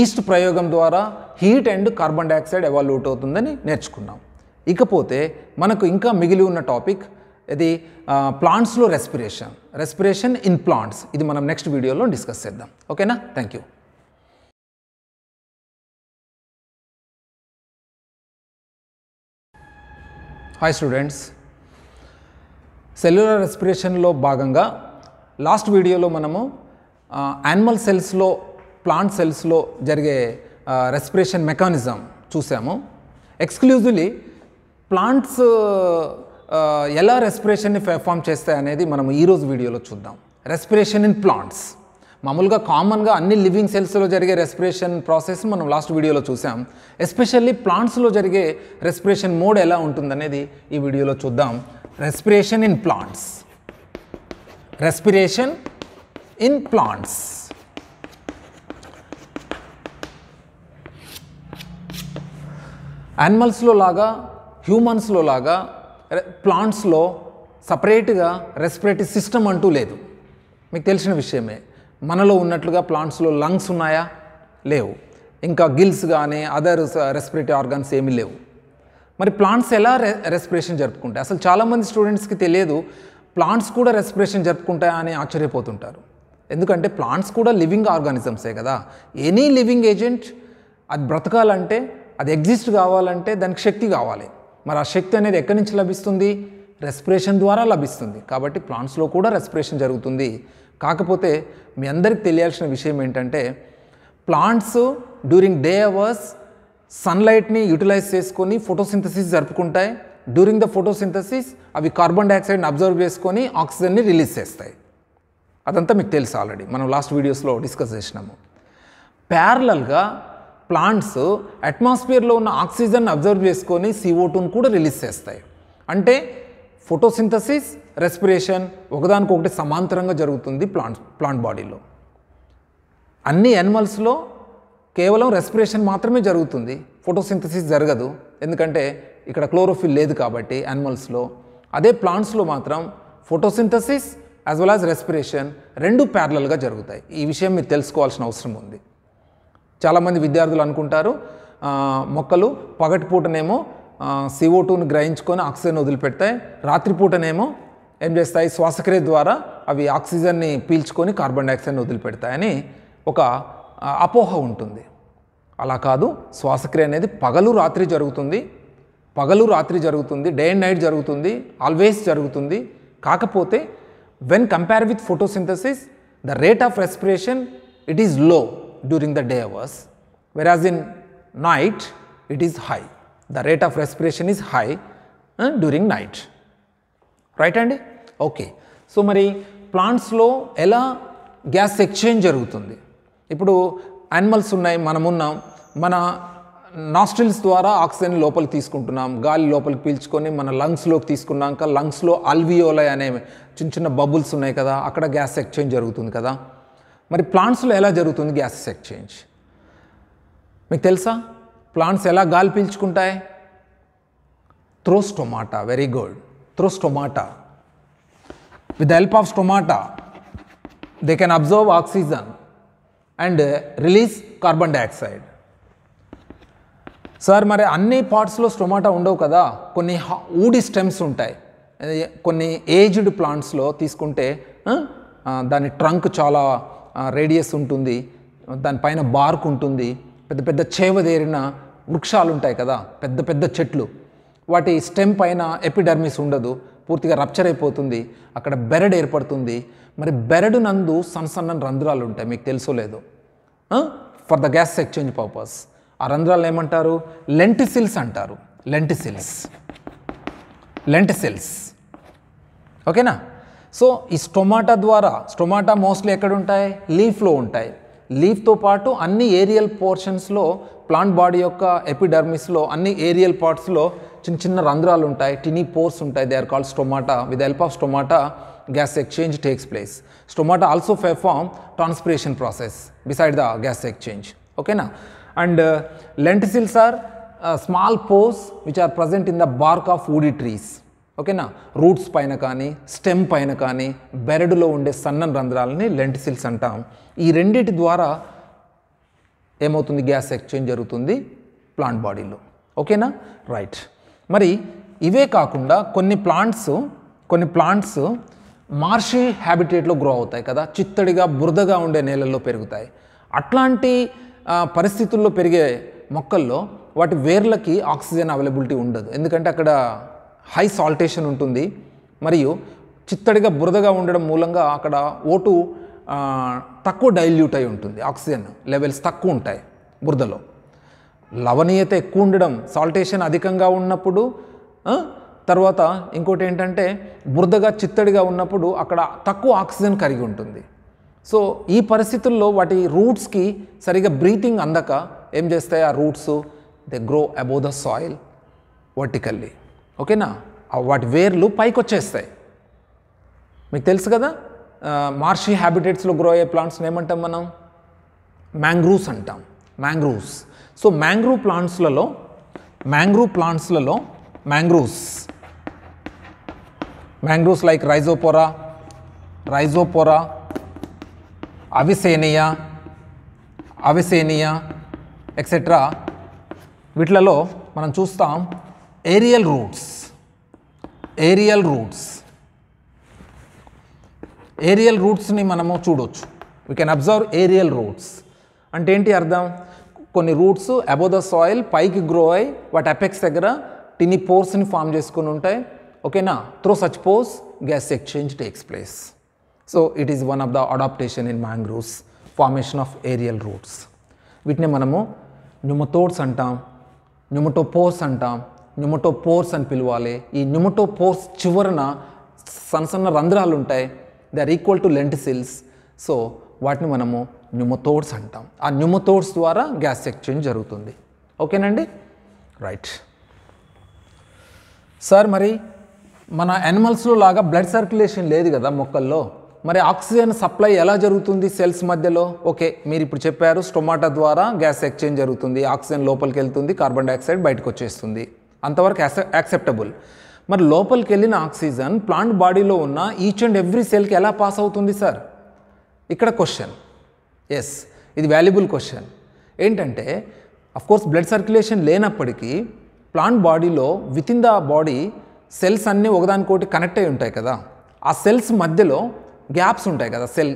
ఈస్ట్ ప్రయోగం ద్వారా heat and carbon dioxide evaluate అవుతుందని నేర్చుకున్నాం ఇకపోతే మనకు ఇంకా మిగిలి ఉన్న టాపిక్ ఇది ప్లాంట్స్లో రెస్పిరేషన్ రెస్పిరేషన్ ఇన్ ప్లాంట్స్ ఇది మనం నెక్స్ట్ వీడియోలో డిస్కస్ చేద్దాం ఓకేనా thank you hi students cellular రెస్పిరేషన్లో భాగంగా లాస్ట్ వీడియోలో మనము యానిమల్ సెల్స్లో ప్లాంట్ సెల్స్లో జరిగే రెస్పిరేషన్ మెకానిజం చూసాము ఎక్స్క్లూజివ్లీ ప్లాంట్స్ ఎలా రెస్పిరేషన్ని పెర్ఫామ్ చేస్తాయి అనేది మనం ఈరోజు వీడియోలో చూద్దాం రెస్పిరేషన్ ఇన్ ప్లాంట్స్ మామూలుగా కామన్గా అన్ని లివింగ్ సెల్స్లో జరిగే రెస్పిరేషన్ ప్రాసెస్ మనం లాస్ట్ వీడియోలో చూసాం ఎస్పెషల్లీ ప్లాంట్స్లో జరిగే రెస్పిరేషన్ మోడ్ ఎలా ఉంటుందనేది ఈ వీడియోలో చూద్దాం respiration in plants respiration in plants యానిమల్స్లో లాగా హ్యూమన్స్లో లాగా ప్లాంట్స్లో సపరేట్గా రెస్పిరేటరీ సిస్టమ్ అంటూ లేదు మీకు తెలిసిన విషయమే మనలో ఉన్నట్లుగా ప్లాంట్స్లో లంగ్స్ ఉన్నాయా లేవు ఇంకా గిల్స్ కానీ అదర్ రెస్పిరేటరీ ఆర్గాన్స్ ఏమీ లేవు మరి ప్లాంట్స్ ఎలా రె రెస్పిరేషన్ జరుపుకుంటాయి అసలు చాలామంది స్టూడెంట్స్కి తెలియదు ప్లాంట్స్ కూడా రెస్పిరేషన్ జరుపుకుంటాయా అని ఆశ్చర్యపోతుంటారు ఎందుకంటే ప్లాంట్స్ కూడా లివింగ్ ఆర్గానిజమ్సే కదా ఎనీ లివింగ్ ఏజెంట్ అది బ్రతకాలంటే అది ఎగ్జిస్ట్ కావాలంటే దానికి శక్తి కావాలి మరి ఆ శక్తి అనేది ఎక్కడి నుంచి లభిస్తుంది రెస్పిరేషన్ ద్వారా లభిస్తుంది కాబట్టి ప్లాంట్స్లో కూడా రెస్పిరేషన్ జరుగుతుంది కాకపోతే మీ అందరికి తెలియాల్సిన విషయం ఏంటంటే ప్లాంట్స్ డ్యూరింగ్ డే అవర్స్ సన్లైట్ని యూటిలైజ్ చేసుకొని ఫోటోసింథసిస్ జరుపుకుంటాయి డ్యూరింగ్ ద ఫోటోసింథసిస్ అవి కార్బన్ డైఆక్సైడ్ని అబ్జర్వ్ చేసుకొని ఆక్సిజన్ని రిలీజ్ చేస్తాయి అదంతా మీకు తెలుసు ఆల్రెడీ మనం లాస్ట్ వీడియోస్లో డిస్కస్ చేసినాము ప్యారలల్గా ప్లాంట్స్ అట్మాస్ఫియర్లో ఉన్న ఆక్సిజన్ అబ్జర్వ్ చేసుకొని సిఓ టూను కూడా రిలీజ్ చేస్తాయి అంటే ఫోటోసింథసిస్ రెస్పిరేషన్ ఒకదానికొకటి సమాంతరంగా జరుగుతుంది ప్లాంట్ ప్లాంట్ బాడీలో అన్ని యానిమల్స్లో కేవలం రెస్పిరేషన్ మాత్రమే జరుగుతుంది ఫోటోసింథసిస్ జరగదు ఎందుకంటే ఇక్కడ క్లోరోఫిల్ లేదు కాబట్టి యానిమల్స్లో అదే ప్లాంట్స్లో మాత్రం photosynthesis as well as respiration రెండు ప్యారలల్గా జరుగుతాయి ఈ విషయం మీరు తెలుసుకోవాల్సిన అవసరం ఉంది చాలామంది విద్యార్థులు అనుకుంటారు మొక్కలు పగటిపూటనేమో సిఓ టూను గ్రహించుకొని ఆక్సిజన్ వదిలిపెడతాయి రాత్రిపూటనేమో ఏం చేస్తాయి శ్వాసక్రియ ద్వారా అవి ఆక్సిజన్ని పీల్చుకొని కార్బన్ డైఆక్సైడ్ని వదిలిపెడతాయని ఒక అపోహ ఉంటుంది అలా కాదు శ్వాసక్రియ అనేది పగలు రాత్రి జరుగుతుంది పగలు రాత్రి జరుగుతుంది డే అండ్ నైట్ జరుగుతుంది ఆల్వేస్ జరుగుతుంది కాకపోతే when compare with photosynthesis the rate of respiration it is low during the day hours where whereas in night it is high the rate of respiration is high during night right అండి okay so మరి ప్లాంట్స్లో ఎలా gas exchange జరుగుతుంది ఇప్పుడు animals ఉన్నాయి మనమున్నాం మన nostrils ద్వారా ఆక్సిజన్ లోపలి తీసుకుంటున్నాం గాలి లోపలికి పీల్చుకొని మన లంగ్స్లోకి తీసుకున్నాక లంగ్స్లో అల్వియోలై అనే చిన్న చిన్న బబుల్స్ ఉన్నాయి కదా అక్కడ గ్యాస్ ఎక్స్చేంజ్ జరుగుతుంది కదా మరి ప్లాంట్స్లో ఎలా జరుగుతుంది గ్యాసెస్ ఎక్స్చేంజ్ మీకు తెలుసా ప్లాంట్స్ ఎలా గాలి పీల్చుకుంటాయి through stomata very good through stomata with the help of stomata, they can absorb oxygen and release carbon dioxide sir మరి అన్ని పార్ట్స్లో స్టొమాటా ఉండవు కదా కొన్ని ఊడి స్టెమ్స్ ఉంటాయి కొన్ని ఏజ్డ్ ప్లాంట్స్లో తీసుకుంటే దాని ట్రంక్ చాలా రేడియస్ ఉంటుంది దానిపైన బార్క్ ఉంటుంది పెద్ద పెద్ద చేవదేరిన వృక్షాలు ఉంటాయి కదా పెద్ద పెద్ద చెట్లు వాటి స్టెమ్ పైన ఎపిడర్మిస్ ఉండదు పూర్తిగా రప్చర్ అయిపోతుంది అక్కడ బెరడ్ ఏర్పడుతుంది మరి బెరడు నందు సన్ సన్న రంధ్రాలు ఉంటాయి మీకు తెలుసో లేదు for the gas exchange purpose ఆ రంధ్రాలు ఏమంటారు లెంటిసిల్స్ అంటారు లెంటిసిల్స్ లెంటిసిల్స్ ఓకేనా సో ఈ స్టొమాటా ద్వారా స్టొమాటా మోస్ట్లీ ఎక్కడ ఉంటాయి లీఫ్లో ఉంటాయి లీఫ్తో పాటు అన్ని ఏరియల్ పోర్షన్స్లో ప్లాంట్ బాడీ యొక్క ఎపిడర్మిస్లో అన్ని ఏరియల్ పార్ట్స్లో చిన్న చిన్న రంధ్రాలు ఉంటాయి టినీ పోర్స్ ఉంటాయి they are called stomata with help of stomata gas exchange takes place stomata also perform transpiration process beside the gas exchange ఓకేనా and lenticels are small pores which are present in the bark of woody trees ఓకేనా roots పైన కానీ stem పైన కానీ బెరడులో ఉండే సన్నన్ రంధ్రాలని లెంటిసిల్స్ అంటాం ఈ రెండింటి ద్వారా ఏమవుతుంది గ్యాస్ ఎక్స్చేంజ్ జరుగుతుంది ప్లాంట్ బాడీలో ఓకేనా రైట్ మరి ఇవే కాకుండా కొన్ని ప్లాంట్స్ కొన్ని ప్లాంట్స్ మార్షి హ్యాబిటేట్లో గ్రో అవుతాయి కదా చిత్తడిగా బురదగా ఉండే నేలల్లో పెరుగుతాయి అట్లాంటి పరిస్థితుల్లో పెరిగే మొక్కల్లో వాటి వేర్లకి ఆక్సిజన్ అవైలబిలిటీ ఉండదు ఎందుకంటే అక్కడ హై సాల్టేషన్ ఉంటుంది మరియు చిత్తడిగా బురదగా ఉండడం మూలంగా అక్కడ ఓటు తక్కువ డైల్యూట్ అయి ఉంటుంది ఆక్సిజన్ లెవెల్స్ తక్కువ ఉంటాయి బురదలో లవణీయత ఎక్కువ ఉండడం సాల్టేషన్ అధికంగా ఉన్నప్పుడు తర్వాత ఇంకోటి ఏంటంటే బురదగా చిత్తడిగా ఉన్నప్పుడు అక్కడ తక్కువ ఆక్సిజన్ కలిగి ఉంటుంది సో ఈ పరిస్థితుల్లో వాటి రూట్స్కి సరిగా బ్రీతింగ్ అందక ఏం చేస్తాయి ఆ roots they grow above the soil vertically ఓకేనా వాటి వేర్లు పైకి వచ్చేస్తాయి మీకు తెలుసు కదా మార్షీ హ్యాబిటెట్స్లో గ్రో అయ్యే ప్లాంట్స్ని ఏమంటాం మనం మ్యాంగ్రూవ్స్ అంటాం మ్యాంగ్రూవ్స్ సో మ్యాంగ్రూవ్ ప్లాంట్స్లలో మ్యాంగ్రూవ్ ప్లాంట్స్లలో mangroves mangroves like Rhizophora Rhizophora Avicennia Avicennia etcetera వీటిలలో మనం చూస్తాం aerial roots aerial roots aerial రూట్స్ని మనము చూడొచ్చు we can observe aerial roots అంటే ఏంటి అర్థం కొన్ని రూట్స్ అబో ద సాయిల్ పైకి గ్రో అయ్యి వాటి అపెక్స్ దగ్గర టిని పోర్స్ని ఫామ్ చేసుకుని ఉంటాయి ఓకేనా through such pores gas exchange takes place so it is one of the adaptation in mangroves formation of aerial roots వీటిని మనము న్యూమటోడ్స్ అంటాం న్యూమటోపోర్స్ అంటాం న్యూమటోపోర్స్ అని పిలవాలి ఈ న్యూమటోపోర్స్ చివరన సన్న సన్న రంధ్రాలు ఉంటాయి they are equal to lenticels so వాటిని మనము న్యూమతోడ్స్ అంటాం ఆ న్యూమతోడ్స్ ద్వారా గ్యాస్ ఎక్స్చేంజ్ జరుగుతుంది ఓకేనండి రైట్ సార్ మరి మన యానిమల్స్లో లాగా బ్లడ్ సర్క్యులేషన్ లేదు కదా మొక్కల్లో మరి ఆక్సిజన్ సప్లై ఎలా జరుగుతుంది సెల్స్ మధ్యలో ఓకే మీరు ఇప్పుడు చెప్పారు స్టొమాటా ద్వారా గ్యాస్ ఎక్స్చేంజ్ జరుగుతుంది ఆక్సిజన్ లోపలికి వెళ్తుంది కార్బన్ డైఆక్సైడ్ బయటకు వచ్చేస్తుంది అంతవరకు యాక్సెప్టబుల్ మరి లోపలికి వెళ్ళిన ఆక్సిజన్ ప్లాంట్ బాడీలో ఉన్న ఈచ్ అండ్ ఎవ్రీ సెల్కి ఎలా పాస్ అవుతుంది సార్ ఇక్కడ క్వశ్చన్ ఎస్ ఇది వాల్యుబుల్ క్వశ్చన్ ఏంటంటే కోర్స్ బ్లడ్ సర్క్యులేషన్ లేనప్పటికీ ప్లాంట్ బాడీలో within the body cells అన్నీ ఒకదానికోటి కనెక్ట్ అయి ఉంటాయి కదా ఆ సెల్స్ మధ్యలో గ్యాప్స్ ఉంటాయి కదా సెల్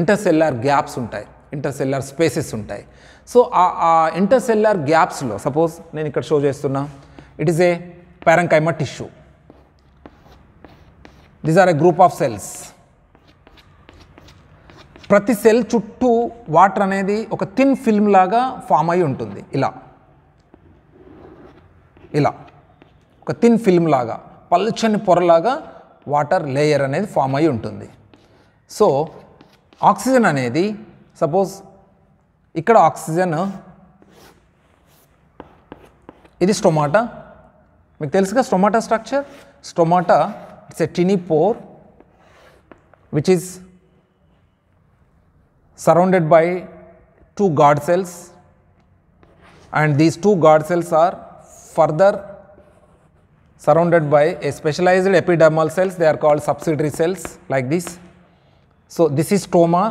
ఇంటర్సెల్లార్ గ్యాప్స్ ఉంటాయి ఇంటర్సెల్లార్ స్పేసెస్ ఉంటాయి సో ఆ ఇంటర్సెల్లార్ గ్యాప్స్లో సపోజ్ నేను ఇక్కడ షో చేస్తున్నా it is a parenchyma tissue these are a group of cells ప్రతి సెల్ చుట్టూ వాటర్ అనేది ఒక థిన్ ఫిల్మ్ లాగా ఫామ్ అయి ఉంటుంది ఇలా ఇలా ఒక థిన్ ఫిల్మ్ లాగా పల్చని పొరలాగా వాటర్ లేయర్ అనేది ఫామ్ అయి ఉంటుంది సో ఆక్సిజన్ అనేది సపోజ్ ఇక్కడ ఆక్సిజన్ ఇది స్టొమాటా మీకు తెలుసుగా stomata structure stomata it's a tiny pore which is surrounded by two guard cells and these two guard cells are further surrounded by a specialized epidermal cells they are called subsidiary cells like this so this is stoma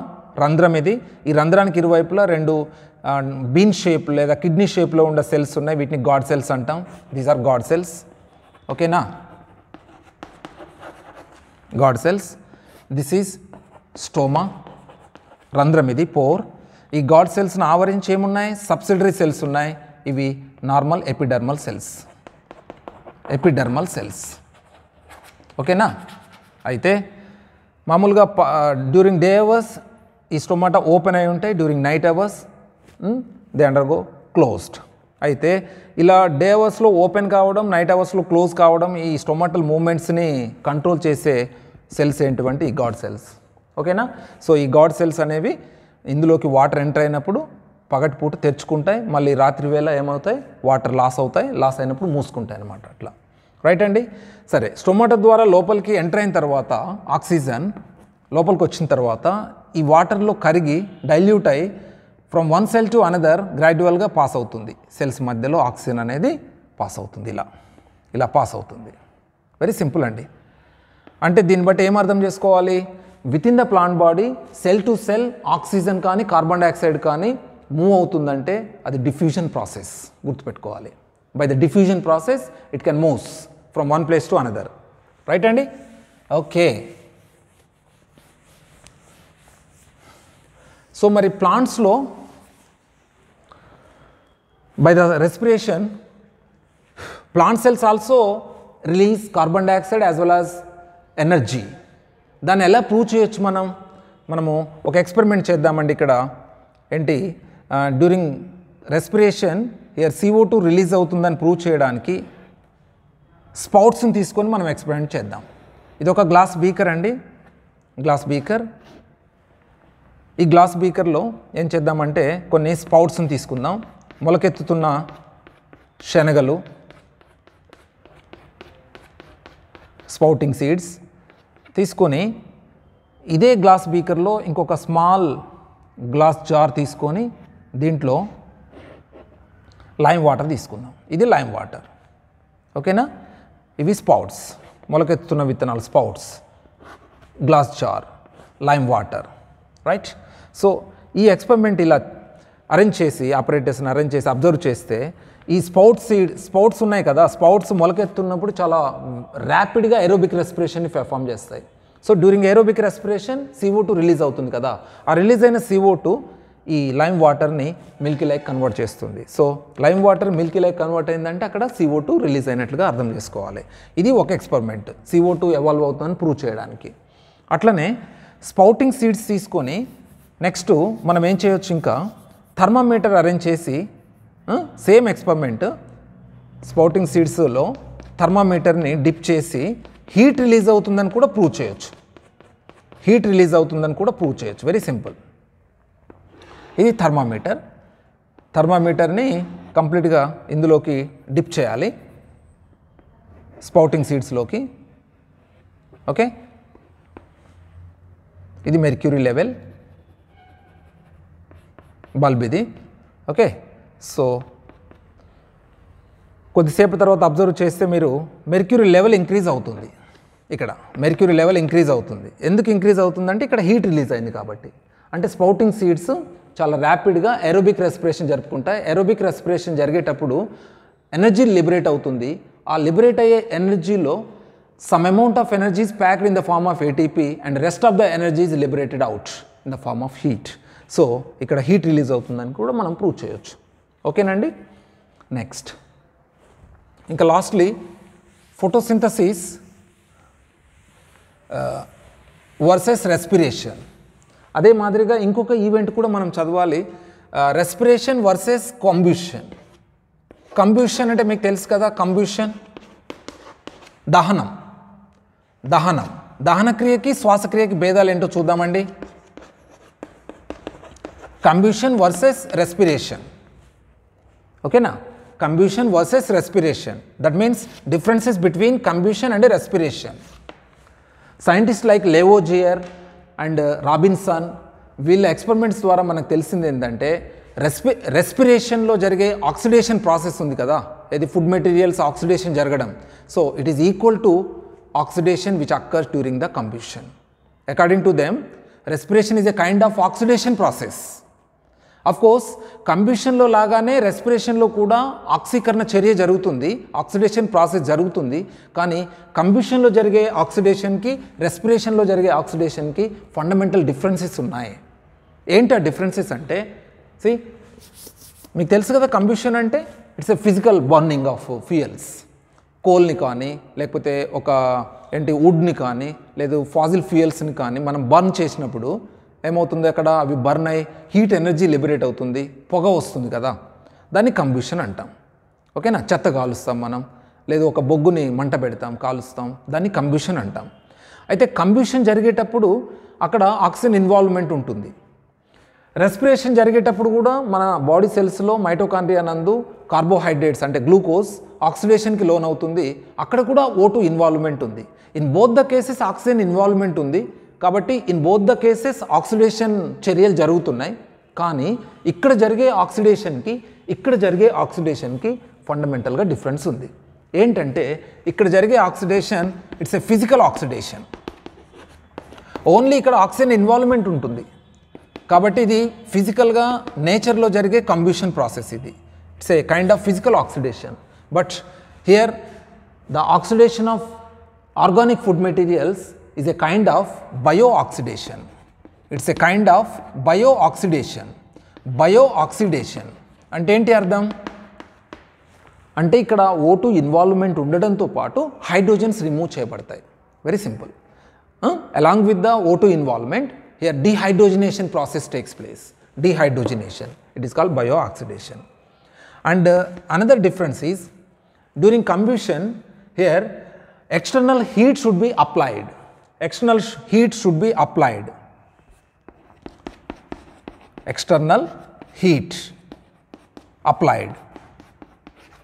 rantham idi ee rantranki iru rendu bean shape leda kidney shape lo unda cells unnai vitni guard cells antam these are guard cells okay na guard cells this is stoma రంధ్రం ఇది pour ఈ God సెల్స్ను ఆవరించి ఏమున్నాయి subsidiary cells ఉన్నాయి ఇవి normal epidermal cells epidermal cells ఓకేనా అయితే మామూలుగా డ్యూరింగ్ డే అవర్స్ ఈ స్టొమాటా ఓపెన్ అయి ఉంటాయి during night hours they undergo closed అయితే ఇలా డే అవర్స్లో ఓపెన్ కావడం నైట్ అవర్స్లో క్లోజ్ కావడం ఈ స్టొమాటల్ మూమెంట్స్ని కంట్రోల్ చేసే సెల్స్ ఏంటివంటి గాడ్ సెల్స్ ఓకేనా సో ఈ గాడ్ సెల్స్ అనేవి ఇందులోకి వాటర్ ఎంటర్ అయినప్పుడు పగటిపూట తెచ్చుకుంటాయి మళ్ళీ రాత్రి వేళ ఏమవుతాయి వాటర్ లాస్ అవుతాయి లాస్ అయినప్పుడు మూసుకుంటాయి అనమాట అట్లా రైట్ అండి సరే స్టొమాటో ద్వారా లోపలికి ఎంటర్ అయిన తర్వాత ఆక్సిజన్ లోపలికి వచ్చిన తర్వాత ఈ వాటర్లో కరిగి డైల్యూట్ అయ్యి from one cell to another గ్రాడ్యువల్గా పాస్ అవుతుంది సెల్స్ మధ్యలో ఆక్సిజన్ అనేది పాస్ అవుతుంది ఇలా ఇలా పాస్ అవుతుంది వెరీ సింపుల్ అండి అంటే దీన్ని బట్టి ఏం అర్థం చేసుకోవాలి within the plant body cell to cell oxygen కానీ కార్బన్ డైఆక్సైడ్ కానీ మూవ్ అవుతుందంటే అది డిఫ్యూజన్ ప్రాసెస్ గుర్తుపెట్టుకోవాలి by the diffusion process it can moves from one place to another right అండి ఓకే సో మరి ప్లాంట్స్లో by the respiration plant cells also release carbon dioxide as well as energy దాన్ని ఎలా prove చేయొచ్చు మనం మనము ఒక ఎక్స్పెరిమెంట్ చేద్దామండి ఇక్కడ ఏంటి during respiration here C O two release అవుతుందని ప్రూవ్ చేయడానికి స్పౌట్స్ని తీసుకొని మనం ఎక్స్పెరిమెంట్ చేద్దాం ఇది ఒక గ్లాస్ బీకర్ అండి గ్లాస్ బీకర్ ఈ గ్లాస్ బీకర్లో ఏం చేద్దామంటే కొన్ని స్పౌట్స్ని తీసుకుందాం మొలకెత్తుతున్న శనగలు స్పౌటింగ్ సీడ్స్ తీసుకొని ఇదే గ్లాస్ బీకర్లో ఇంకొక స్మాల్ గ్లాస్ జార్ తీసుకొని దీంట్లో లైమ్ వాటర్ తీసుకుందాం ఇది లైమ్ వాటర్ ఓకేనా ఇవి స్పౌట్స్ మొలకెత్తుతున్న విత్తనాలు sprouts glass jar lime water right so ఈ ఎక్స్పెరిమెంట్ ఇలా అరేంజ్ చేసి ఆపరేటర్స్ని అరేంజ్ చేసి అబ్జర్వ్ చేస్తే ఈ స్పౌట్స్ సీడ్ స్పౌట్స్ ఉన్నాయి కదా స్పౌట్స్ మొలకెత్తున్నప్పుడు చాలా ర్యాపిడ్గా ఏరోబిక్ రెస్పిరేషన్ని పెర్ఫామ్ చేస్తాయి so during aerobic respiration C O two release అవుతుంది కదా ఆ రిలీజ్ అయిన సివో టూ ఈ లైమ్ వాటర్ని మిల్కీ లైక్ కన్వర్ట్ చేస్తుంది so lime water milky like convert అయిందంటే అక్కడ సివో టూ రిలీజ్ అయినట్లుగా అర్థం చేసుకోవాలి ఇది ఒక ఎక్స్పెరిమెంట్ సివో టూ ఎవాల్వ్ అవుతుందని ప్రూవ్ చేయడానికి అట్లనే స్పౌటింగ్ సీడ్స్ తీసుకొని నెక్స్ట్ మనం ఏం చేయొచ్చు ఇంకా థర్మామీటర్ అరేంజ్ చేసి సేమ్ ఎక్స్పెరిమెంట్ స్పౌటింగ్ సీడ్స్లో థర్మామీటర్ని డిప్ చేసి హీట్ రిలీజ్ అవుతుందని కూడా ప్రూవ్ చేయొచ్చు హీట్ రిలీజ్ అవుతుందని కూడా ప్రూవ్ చేయొచ్చు వెరీ సింపుల్ ఇది థర్మామీటర్ థర్మామీటర్ని కంప్లీట్గా ఇందులోకి డిప్ చేయాలి స్పౌటింగ్ సీడ్స్లోకి ఓకే ఇది మెర్క్యూరీ లెవెల్ బల్బ్ ఇది ఓకే సో కొద్దిసేపు తర్వాత అబ్జర్వ్ చేస్తే మీరు మెర్క్యూరీ లెవెల్ ఇంక్రీజ్ అవుతుంది ఇక్కడ మెర్క్యూరీ లెవెల్ ఇంక్రీజ్ అవుతుంది ఎందుకు ఇంక్రీజ్ అవుతుందంటే ఇక్కడ హీట్ రిలీజ్ అయింది కాబట్టి అంటే స్పౌటింగ్ సీడ్స్ చాలా ర్యాపిడ్గా ఎరోబిక్ రెస్పిరేషన్ జరుపుకుంటాయి ఎరోబిక్ రెస్పిరేషన్ జరిగేటప్పుడు ఎనర్జీ లిబరేట్ అవుతుంది ఆ లిబరేట్ అయ్యే ఎనర్జీలో some amount of energy's packed in the form of ATP and rest of the energy's liberated out in the form of heat so ఇక్కడ heat release అవుతుందని కూడా మనం ప్రూవ్ చేయొచ్చు ఓకేనండి నెక్స్ట్ ఇంకా లాస్ట్లీ ఫోటోసింథసిస్ వర్సెస్ రెస్పిరేషన్ అదే మాదిరిగా ఇంకొక ఈవెంట్ కూడా మనం చదవాలి రెస్పిరేషన్ వర్సెస్ కంబ్యూషన్ కంబ్యూషన్ అంటే మీకు తెలుసు కదా కంబ్యూషన్ దహనం దహనం దహనక్రియకి శ్వాసక్రియకి భేదాలు ఏంటో చూద్దామండి కంబ్యూషన్ వర్సెస్ రెస్పిరేషన్ ఓకేనా combustion versus respiration that means differences between combustion and respiration scientist like Lavoisier and Robinson వీళ్ళ ఎక్స్పెరిమెంట్స్ ద్వారా మనకు తెలిసింది ఏంటంటే రెస్పి రెస్పిరేషన్లో జరిగే ఆక్సిడేషన్ ప్రాసెస్ ఉంది కదా ఇది ఫుడ్ మెటీరియల్స్ ఆక్సిడేషన్ జరగడం so it is equal to oxidation which occurs during the combustion according to them respiration is a kind of oxidation process course కంబిషన్లో లాగానే రెస్పిరేషన్లో కూడా ఆక్సీకరణ చర్య జరుగుతుంది ఆక్సిడేషన్ ప్రాసెస్ జరుగుతుంది కానీ కంబిషన్లో జరిగే ఆక్సిడేషన్కి రెస్పిరేషన్లో జరిగే ఆక్సిడేషన్కి ఫండమెంటల్ డిఫరెన్సెస్ ఉన్నాయి ఏంటి ఆ డిఫరెన్సెస్ అంటే సి మీకు తెలుసు కదా కంబిషన్ అంటే it's a physical burning of fuels కోల్ని కానీ లేకపోతే ఒక ఏంటి వుడ్ని కానీ లేదు ఫాజిల్ ఫ్యూయల్స్ని కానీ మనం బర్న్ చేసినప్పుడు ఏమవుతుంది అక్కడ అవి బర్న్ అయ్యి హీట్ ఎనర్జీ లిబరేట్ అవుతుంది పొగ వస్తుంది కదా దాన్ని కంబ్యూషన్ అంటాం ఓకేనా చెత్త కాలుస్తాం మనం లేదు ఒక బొగ్గుని మంట పెడతాం కాలుస్తాం దాన్ని కంబ్యూషన్ అంటాం అయితే కంబ్యూషన్ జరిగేటప్పుడు అక్కడ ఆక్సిజన్ ఇన్వాల్వ్మెంట్ ఉంటుంది రెస్పిరేషన్ జరిగేటప్పుడు కూడా మన బాడీ సెల్స్లో మైటోకాండ్రియా నందు కార్బోహైడ్రేట్స్ అంటే గ్లూకోజ్ ఆక్సిడేషన్కి లోన్ అవుతుంది అక్కడ కూడా ఓటు ఇన్వాల్వ్మెంట్ ఉంది in both the cases oxygen involvement ఉంది కాబట్టి in both the cases oxidation చర్యలు జరుగుతున్నాయి కానీ ఇక్కడ జరిగే ఆక్సిడేషన్కి ఇక్కడ జరిగే ఆక్సిడేషన్కి ఫండమెంటల్గా డిఫరెన్స్ ఉంది ఏంటంటే ఇక్కడ జరిగే oxidation it's a physical oxidation only ఇక్కడ ఆక్సిజన్ ఇన్వాల్వ్మెంట్ ఉంటుంది కాబట్టి ఇది ఫిజికల్గా నేచర్లో జరిగే కంబ్యూషన్ ప్రాసెస్ ఇది it's a kind of physical oxidation but here the oxidation of organic food materials is a kind of biooxidation. It's a kind of biooxidation. Biooxidation. అంటే ఏంటి అర్థం అంటే ఇక్కడ ఓటు ఇన్వాల్వ్మెంట్ ఉండడంతో పాటు హైడ్రోజన్స్ రిమూవ్ చేయబడతాయి very simple along with the O two involvement here dehydrogenation process takes place dehydrogenation it is called biooxidation and another difference is during combustion here external heat should be applied external heat should be applied. External heat applied.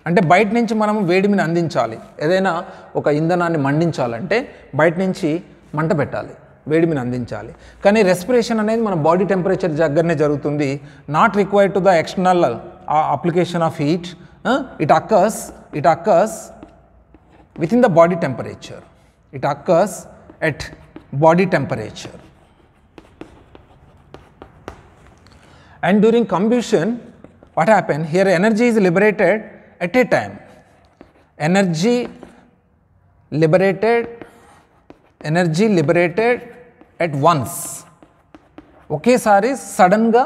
అంటే బయట నుంచి మనం మీద అందించాలి ఏదైనా ఒక ఇంధనాన్ని మండించాలంటే బయట నుంచి మంట పెట్టాలి వేడిమిని అందించాలి కానీ రెస్పిరేషన్ అనేది మన బాడీ టెంపరేచర్ దగ్గరనే జరుగుతుంది not required to the external application of heat it occurs it occurs within the body temperature it occurs at body temperature. And during combustion, what happens? Here energy is liberated at a time. Energy liberated, energy liberated at once. Okay, ఒకేసారి సడన్గా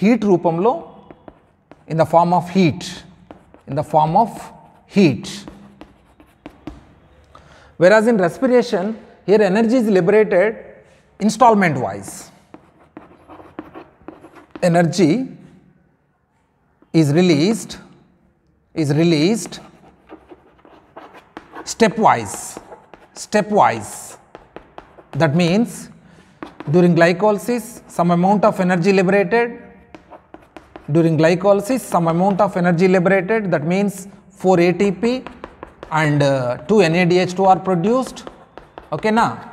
heat rupam రూపంలో in the form of heat, in the form of heat. Whereas in respiration, here energy is liberated installment wise. Energy is released, is released stepwise, stepwise. That means during glycolysis, some amount of energy liberated, during glycolysis some amount of energy liberated that means 4 ATP and uh, 2 NADH2 are produced okay now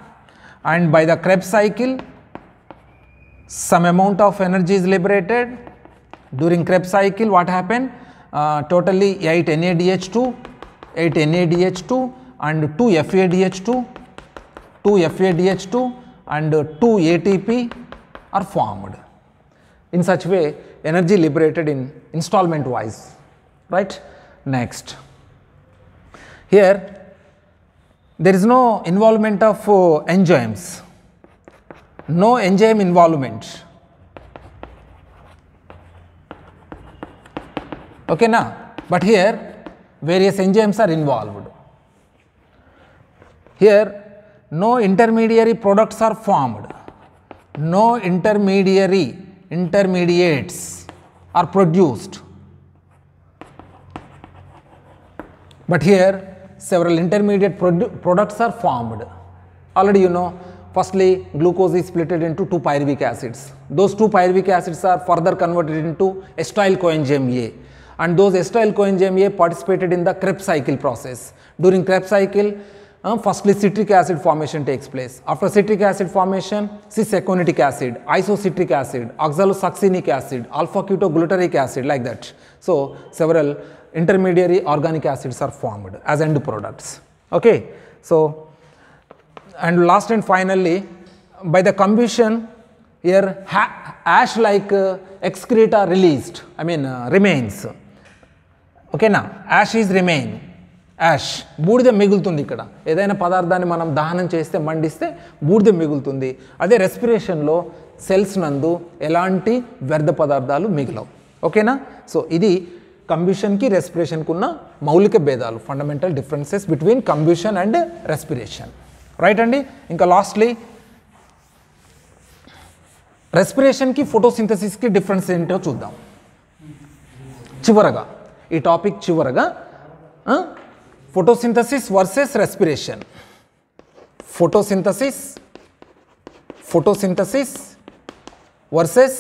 and by the Krebs cycle some amount of energy is liberated during Krebs cycle what happened uh, totally 8 NADH2 8 NADH2 and 2 FADH2 2 FADH2 and uh, 2 ATP are formed in such way energy liberated in installment wise right next here, there is no involvement of uh, enzymes, no enzyme involvement. Okay, now, but here various enzymes are involved. Here, no intermediary products are formed, no intermediary intermediates are produced. But here several intermediate produ products are formed. Already you know firstly glucose is split into two pyruvic acids. Those two pyruvic acids are further converted into estyl coenzyme A and those estyl coenzyme A participated in the Krebs cycle process. During Krebs cycle um, firstly citric acid formation takes place. After citric acid formation, cis-aconitic acid, isocitric acid, oxalosuccinic acid, alpha ketoglutaric acid like that. So, several intermediary organic acids are formed as end products. Okay. So, and last and finally, by the combustion here ash like uh, excreta released, I mean uh, remains. Okay నా ash is remain ash బూడిద మిగులుతుంది ఇక్కడ ఏదైనా పదార్థాన్ని మనం దహనం చేస్తే మండిస్తే బూడిద మిగులుతుంది అదే రెస్పిరేషన్లో సెల్స్ నందు ఎలాంటి వ్యర్థ పదార్థాలు మిగిలవు ఓకేనా సో ఇది కంబ్యూషన్కి రెస్పిరేషన్కి ఉన్న మౌలిక భేదాలు fundamental differences between combustion and respiration right అండి ఇంకా లాస్ట్లీ రెస్పిరేషన్కి ఫోటోసింథసిస్కి డిఫరెన్స్ ఏంటో చూద్దాం చివరగా ఈ టాపిక్ చివరగా photosynthesis versus respiration photosynthesis photosynthesis versus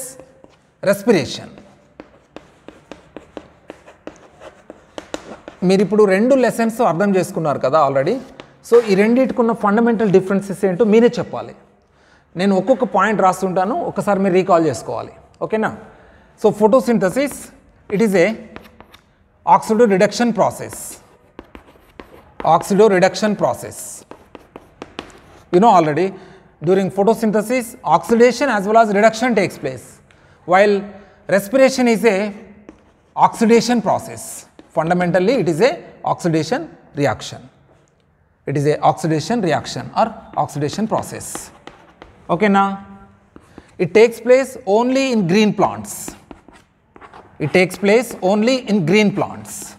respiration మీరు ఇప్పుడు రెండు లెసన్స్ అర్థం చేసుకున్నారు కదా ఆల్రెడీ సో ఈ రెండింటికున్న ఫండమెంటల్ డిఫరెన్సెస్ ఏంటో మీరే చెప్పాలి నేను ఒక్కొక్క పాయింట్ రాస్తుంటాను ఒకసారి మీరు రీకాల్ చేసుకోవాలి ఓకేనా so photosynthesis it is a oxido reduction process oxido reduction process you know already during photosynthesis oxidation as well as reduction takes place while respiration is a oxidation process fundamentally it is a oxidation reaction it is a oxidation reaction or oxidation process okay now it takes place only in green plants it takes place only in green plants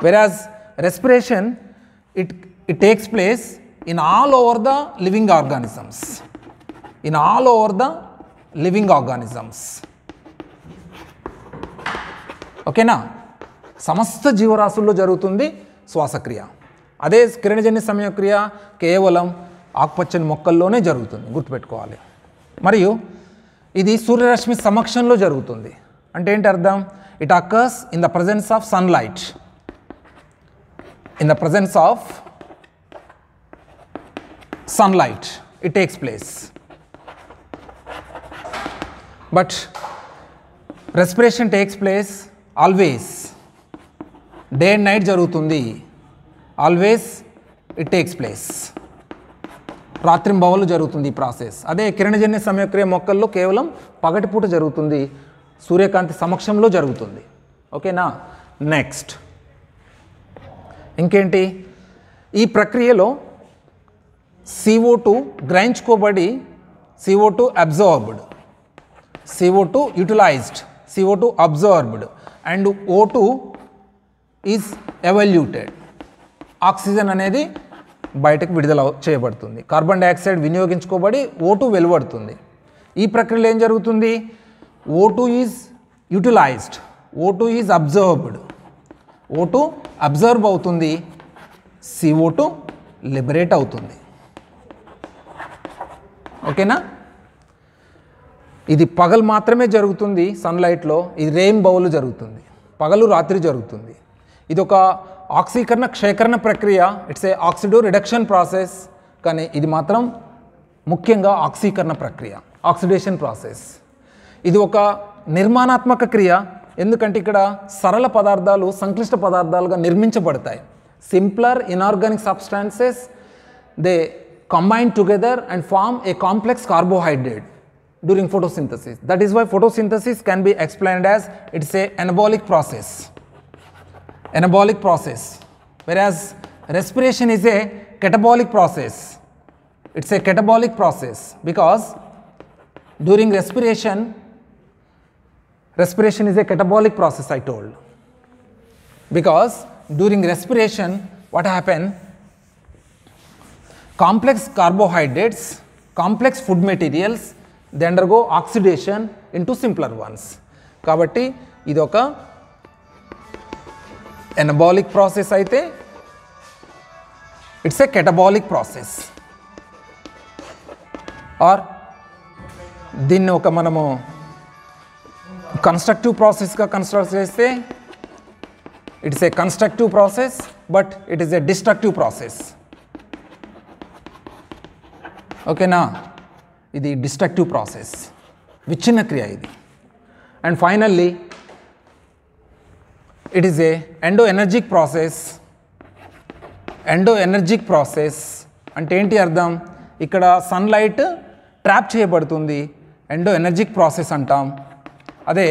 whereas respiration it it takes place in all over the living organisms in all over the living organisms okay now సమస్త జీవరాశుల్లో జరుగుతుంది శ్వాసక్రియ అదే కిరణజన్య సమయక్రియ కేవలం ఆకుపచ్చని మొక్కల్లోనే జరుగుతుంది గుర్తుపెట్టుకోవాలి మరియు ఇది సూర్యరశ్మి సమక్షంలో జరుగుతుంది అంటే ఏంటి అర్థం it occurs in the presence of sunlight in the presence of sunlight it takes place but respiration takes place always day and night జరుగుతుంది ఆల్వేస్ ఇట్ టేక్స్ ప్లేస్ రాత్రింబవలు జరుగుతుంది ఈ ప్రాసెస్ అదే కిరణజన్య సమయక్రియ మొక్కల్లో కేవలం పగటిపూట జరుగుతుంది సూర్యకాంతి సమక్షంలో జరుగుతుంది ఓకేనా నెక్స్ట్ ఇంకేంటి ఈ ప్రక్రియలో సిఓ టూ గ్రహించుకోబడి C O two absorbed C O two utilised C O two absorbed and O two is evoluted oxygen అనేది బయటకు విడుదల చేయబడుతుంది కార్బన్ డైఆక్సైడ్ వినియోగించుకోబడి ఓటు వెలువడుతుంది ఈ ప్రక్రియలో ఏం జరుగుతుంది O two is utilised O two is absorbed O two absorb అవుతుంది సిఓ టూ లిబరేట్ అవుతుంది ఓకేనా ఇది పగలు మాత్రమే జరుగుతుంది సన్లైట్లో ఇది రెయిన్ బౌల్ జరుగుతుంది పగలు రాత్రి జరుగుతుంది ఇది ఒక ఆక్సీకరణ క్షేకరణ ప్రక్రియ it's a oxido reduction process కానీ ఇది మాత్రం ముఖ్యంగా ఆక్సీకరణ ప్రక్రియ ఆక్సిడేషన్ ప్రాసెస్ ఇది ఒక నిర్మాణాత్మక క్రియ ఎందుకంటే ఇక్కడ సరళ పదార్థాలు సంక్లిష్ట పదార్థాలుగా నిర్మించబడతాయి simpler inorganic substances they combine together and form a complex carbohydrate during photosynthesis that is why photosynthesis can be explained as it's a anabolic process anabolic process, whereas respiration is a catabolic process. It is a catabolic process because during respiration, respiration is a catabolic process I told. Because during respiration, what happen? Complex carbohydrates, complex food materials, they undergo oxidation into simpler ones. కాబట్టి ఇది ఒక anabolic process అయితే it's a catabolic process or దీన్ని ఒక మనము constructive ప్రాసెస్గా construct చేస్తే it's a constructive process but it is a destructive process ఓకేనా ఇది డిస్ట్రక్టివ్ ప్రాసెస్ విచ్ఛిన్న క్రియ ఇది and finally it is a endoenergic process endoenergic process అంటే ఏంటి అర్థం ఇక్కడ సన్లైట్ ట్రాప్ చేయబడుతుంది ఎండో ఎనర్జిక్ ప్రాసెస్ అంటాం అదే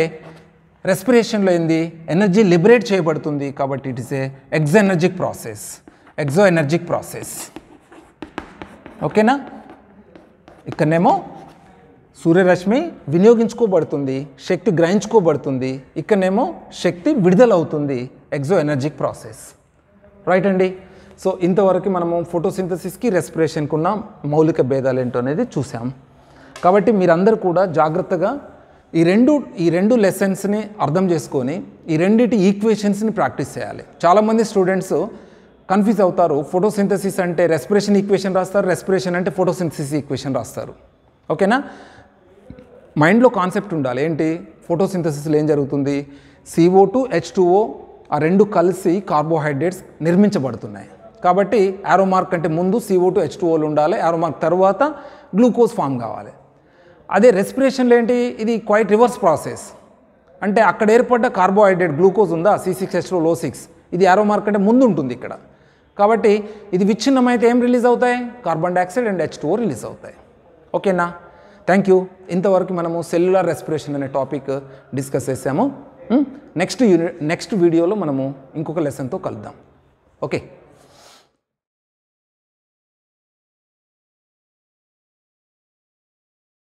రెస్పిరేషన్లో ఏంది ఎనర్జీ లిబరేట్ చేయబడుతుంది కాబట్టి it is a exo energetic process exo energetic process ఓకేనా ఇక్కడనేమో సూర్యరశ్మి వినియోగించుకోబడుతుంది శక్తి గ్రహించుకోబడుతుంది ఇక్కడనేమో శక్తి విడుదలవుతుంది ఎగ్జో ఎనర్జిక్ ప్రాసెస్ రైట్ అండి సో ఇంతవరకు మనము ఫోటోసింథసిస్కి రెస్పిరేషన్కి ఉన్న మౌలిక భేదాలు ఏంటో అనేది చూసాం కాబట్టి మీరందరూ కూడా జాగ్రత్తగా ఈ రెండు ఈ రెండు లెసన్స్ని అర్థం చేసుకొని ఈ రెండింటి ఈక్వేషన్స్ని ప్రాక్టీస్ చేయాలి చాలామంది స్టూడెంట్స్ కన్ఫ్యూజ్ అవుతారు ఫోటోసింథసిస్ అంటే రెస్పిరేషన్ ఈక్వేషన్ రాస్తారు రెస్పిరేషన్ అంటే ఫోటోసింథసిస్ ఈక్వేషన్ రాస్తారు ఓకేనా మైండ్లో కాన్సెప్ట్ ఉండాలి ఏంటి ఫోటోసింథసిస్లో ఏం జరుగుతుంది సిఓ టూ హెచ్ టూఓ ఆ రెండు కలిసి కార్బోహైడ్రేట్స్ నిర్మించబడుతున్నాయి కాబట్టి యారో మార్క్ అంటే ముందు సిఓ టు హెచ్ టూఓలు ఉండాలి యారోమార్క్ తర్వాత గ్లూకోజ్ ఫామ్ కావాలి అదే రెస్పిరేషన్లో ఏంటి ఇది క్వైట్ రివర్స్ ప్రాసెస్ అంటే అక్కడ ఏర్పడ్డ కార్బోహైడ్రేట్ గ్లూకోజ్ ఉందా సి సిక్స్ హెచ్ లో సిక్స్ ఇది యారోమార్క్ అంటే ముందు ఉంటుంది ఇక్కడ కాబట్టి ఇది విచ్ఛిన్నమైతే ఏం రిలీజ్ అవుతాయి carbon dioxide and H two release అవుతాయి ఓకేనా థ్యాంక్ యూ ఇంతవరకు మనము సెల్యులార్ రెస్పిరేషన్ అనే టాపిక్ డిస్కస్ చేసాము నెక్స్ట్ యూనిట్ నెక్స్ట్ వీడియోలో మనము ఇంకొక లెసన్తో కలుద్దాం ఓకే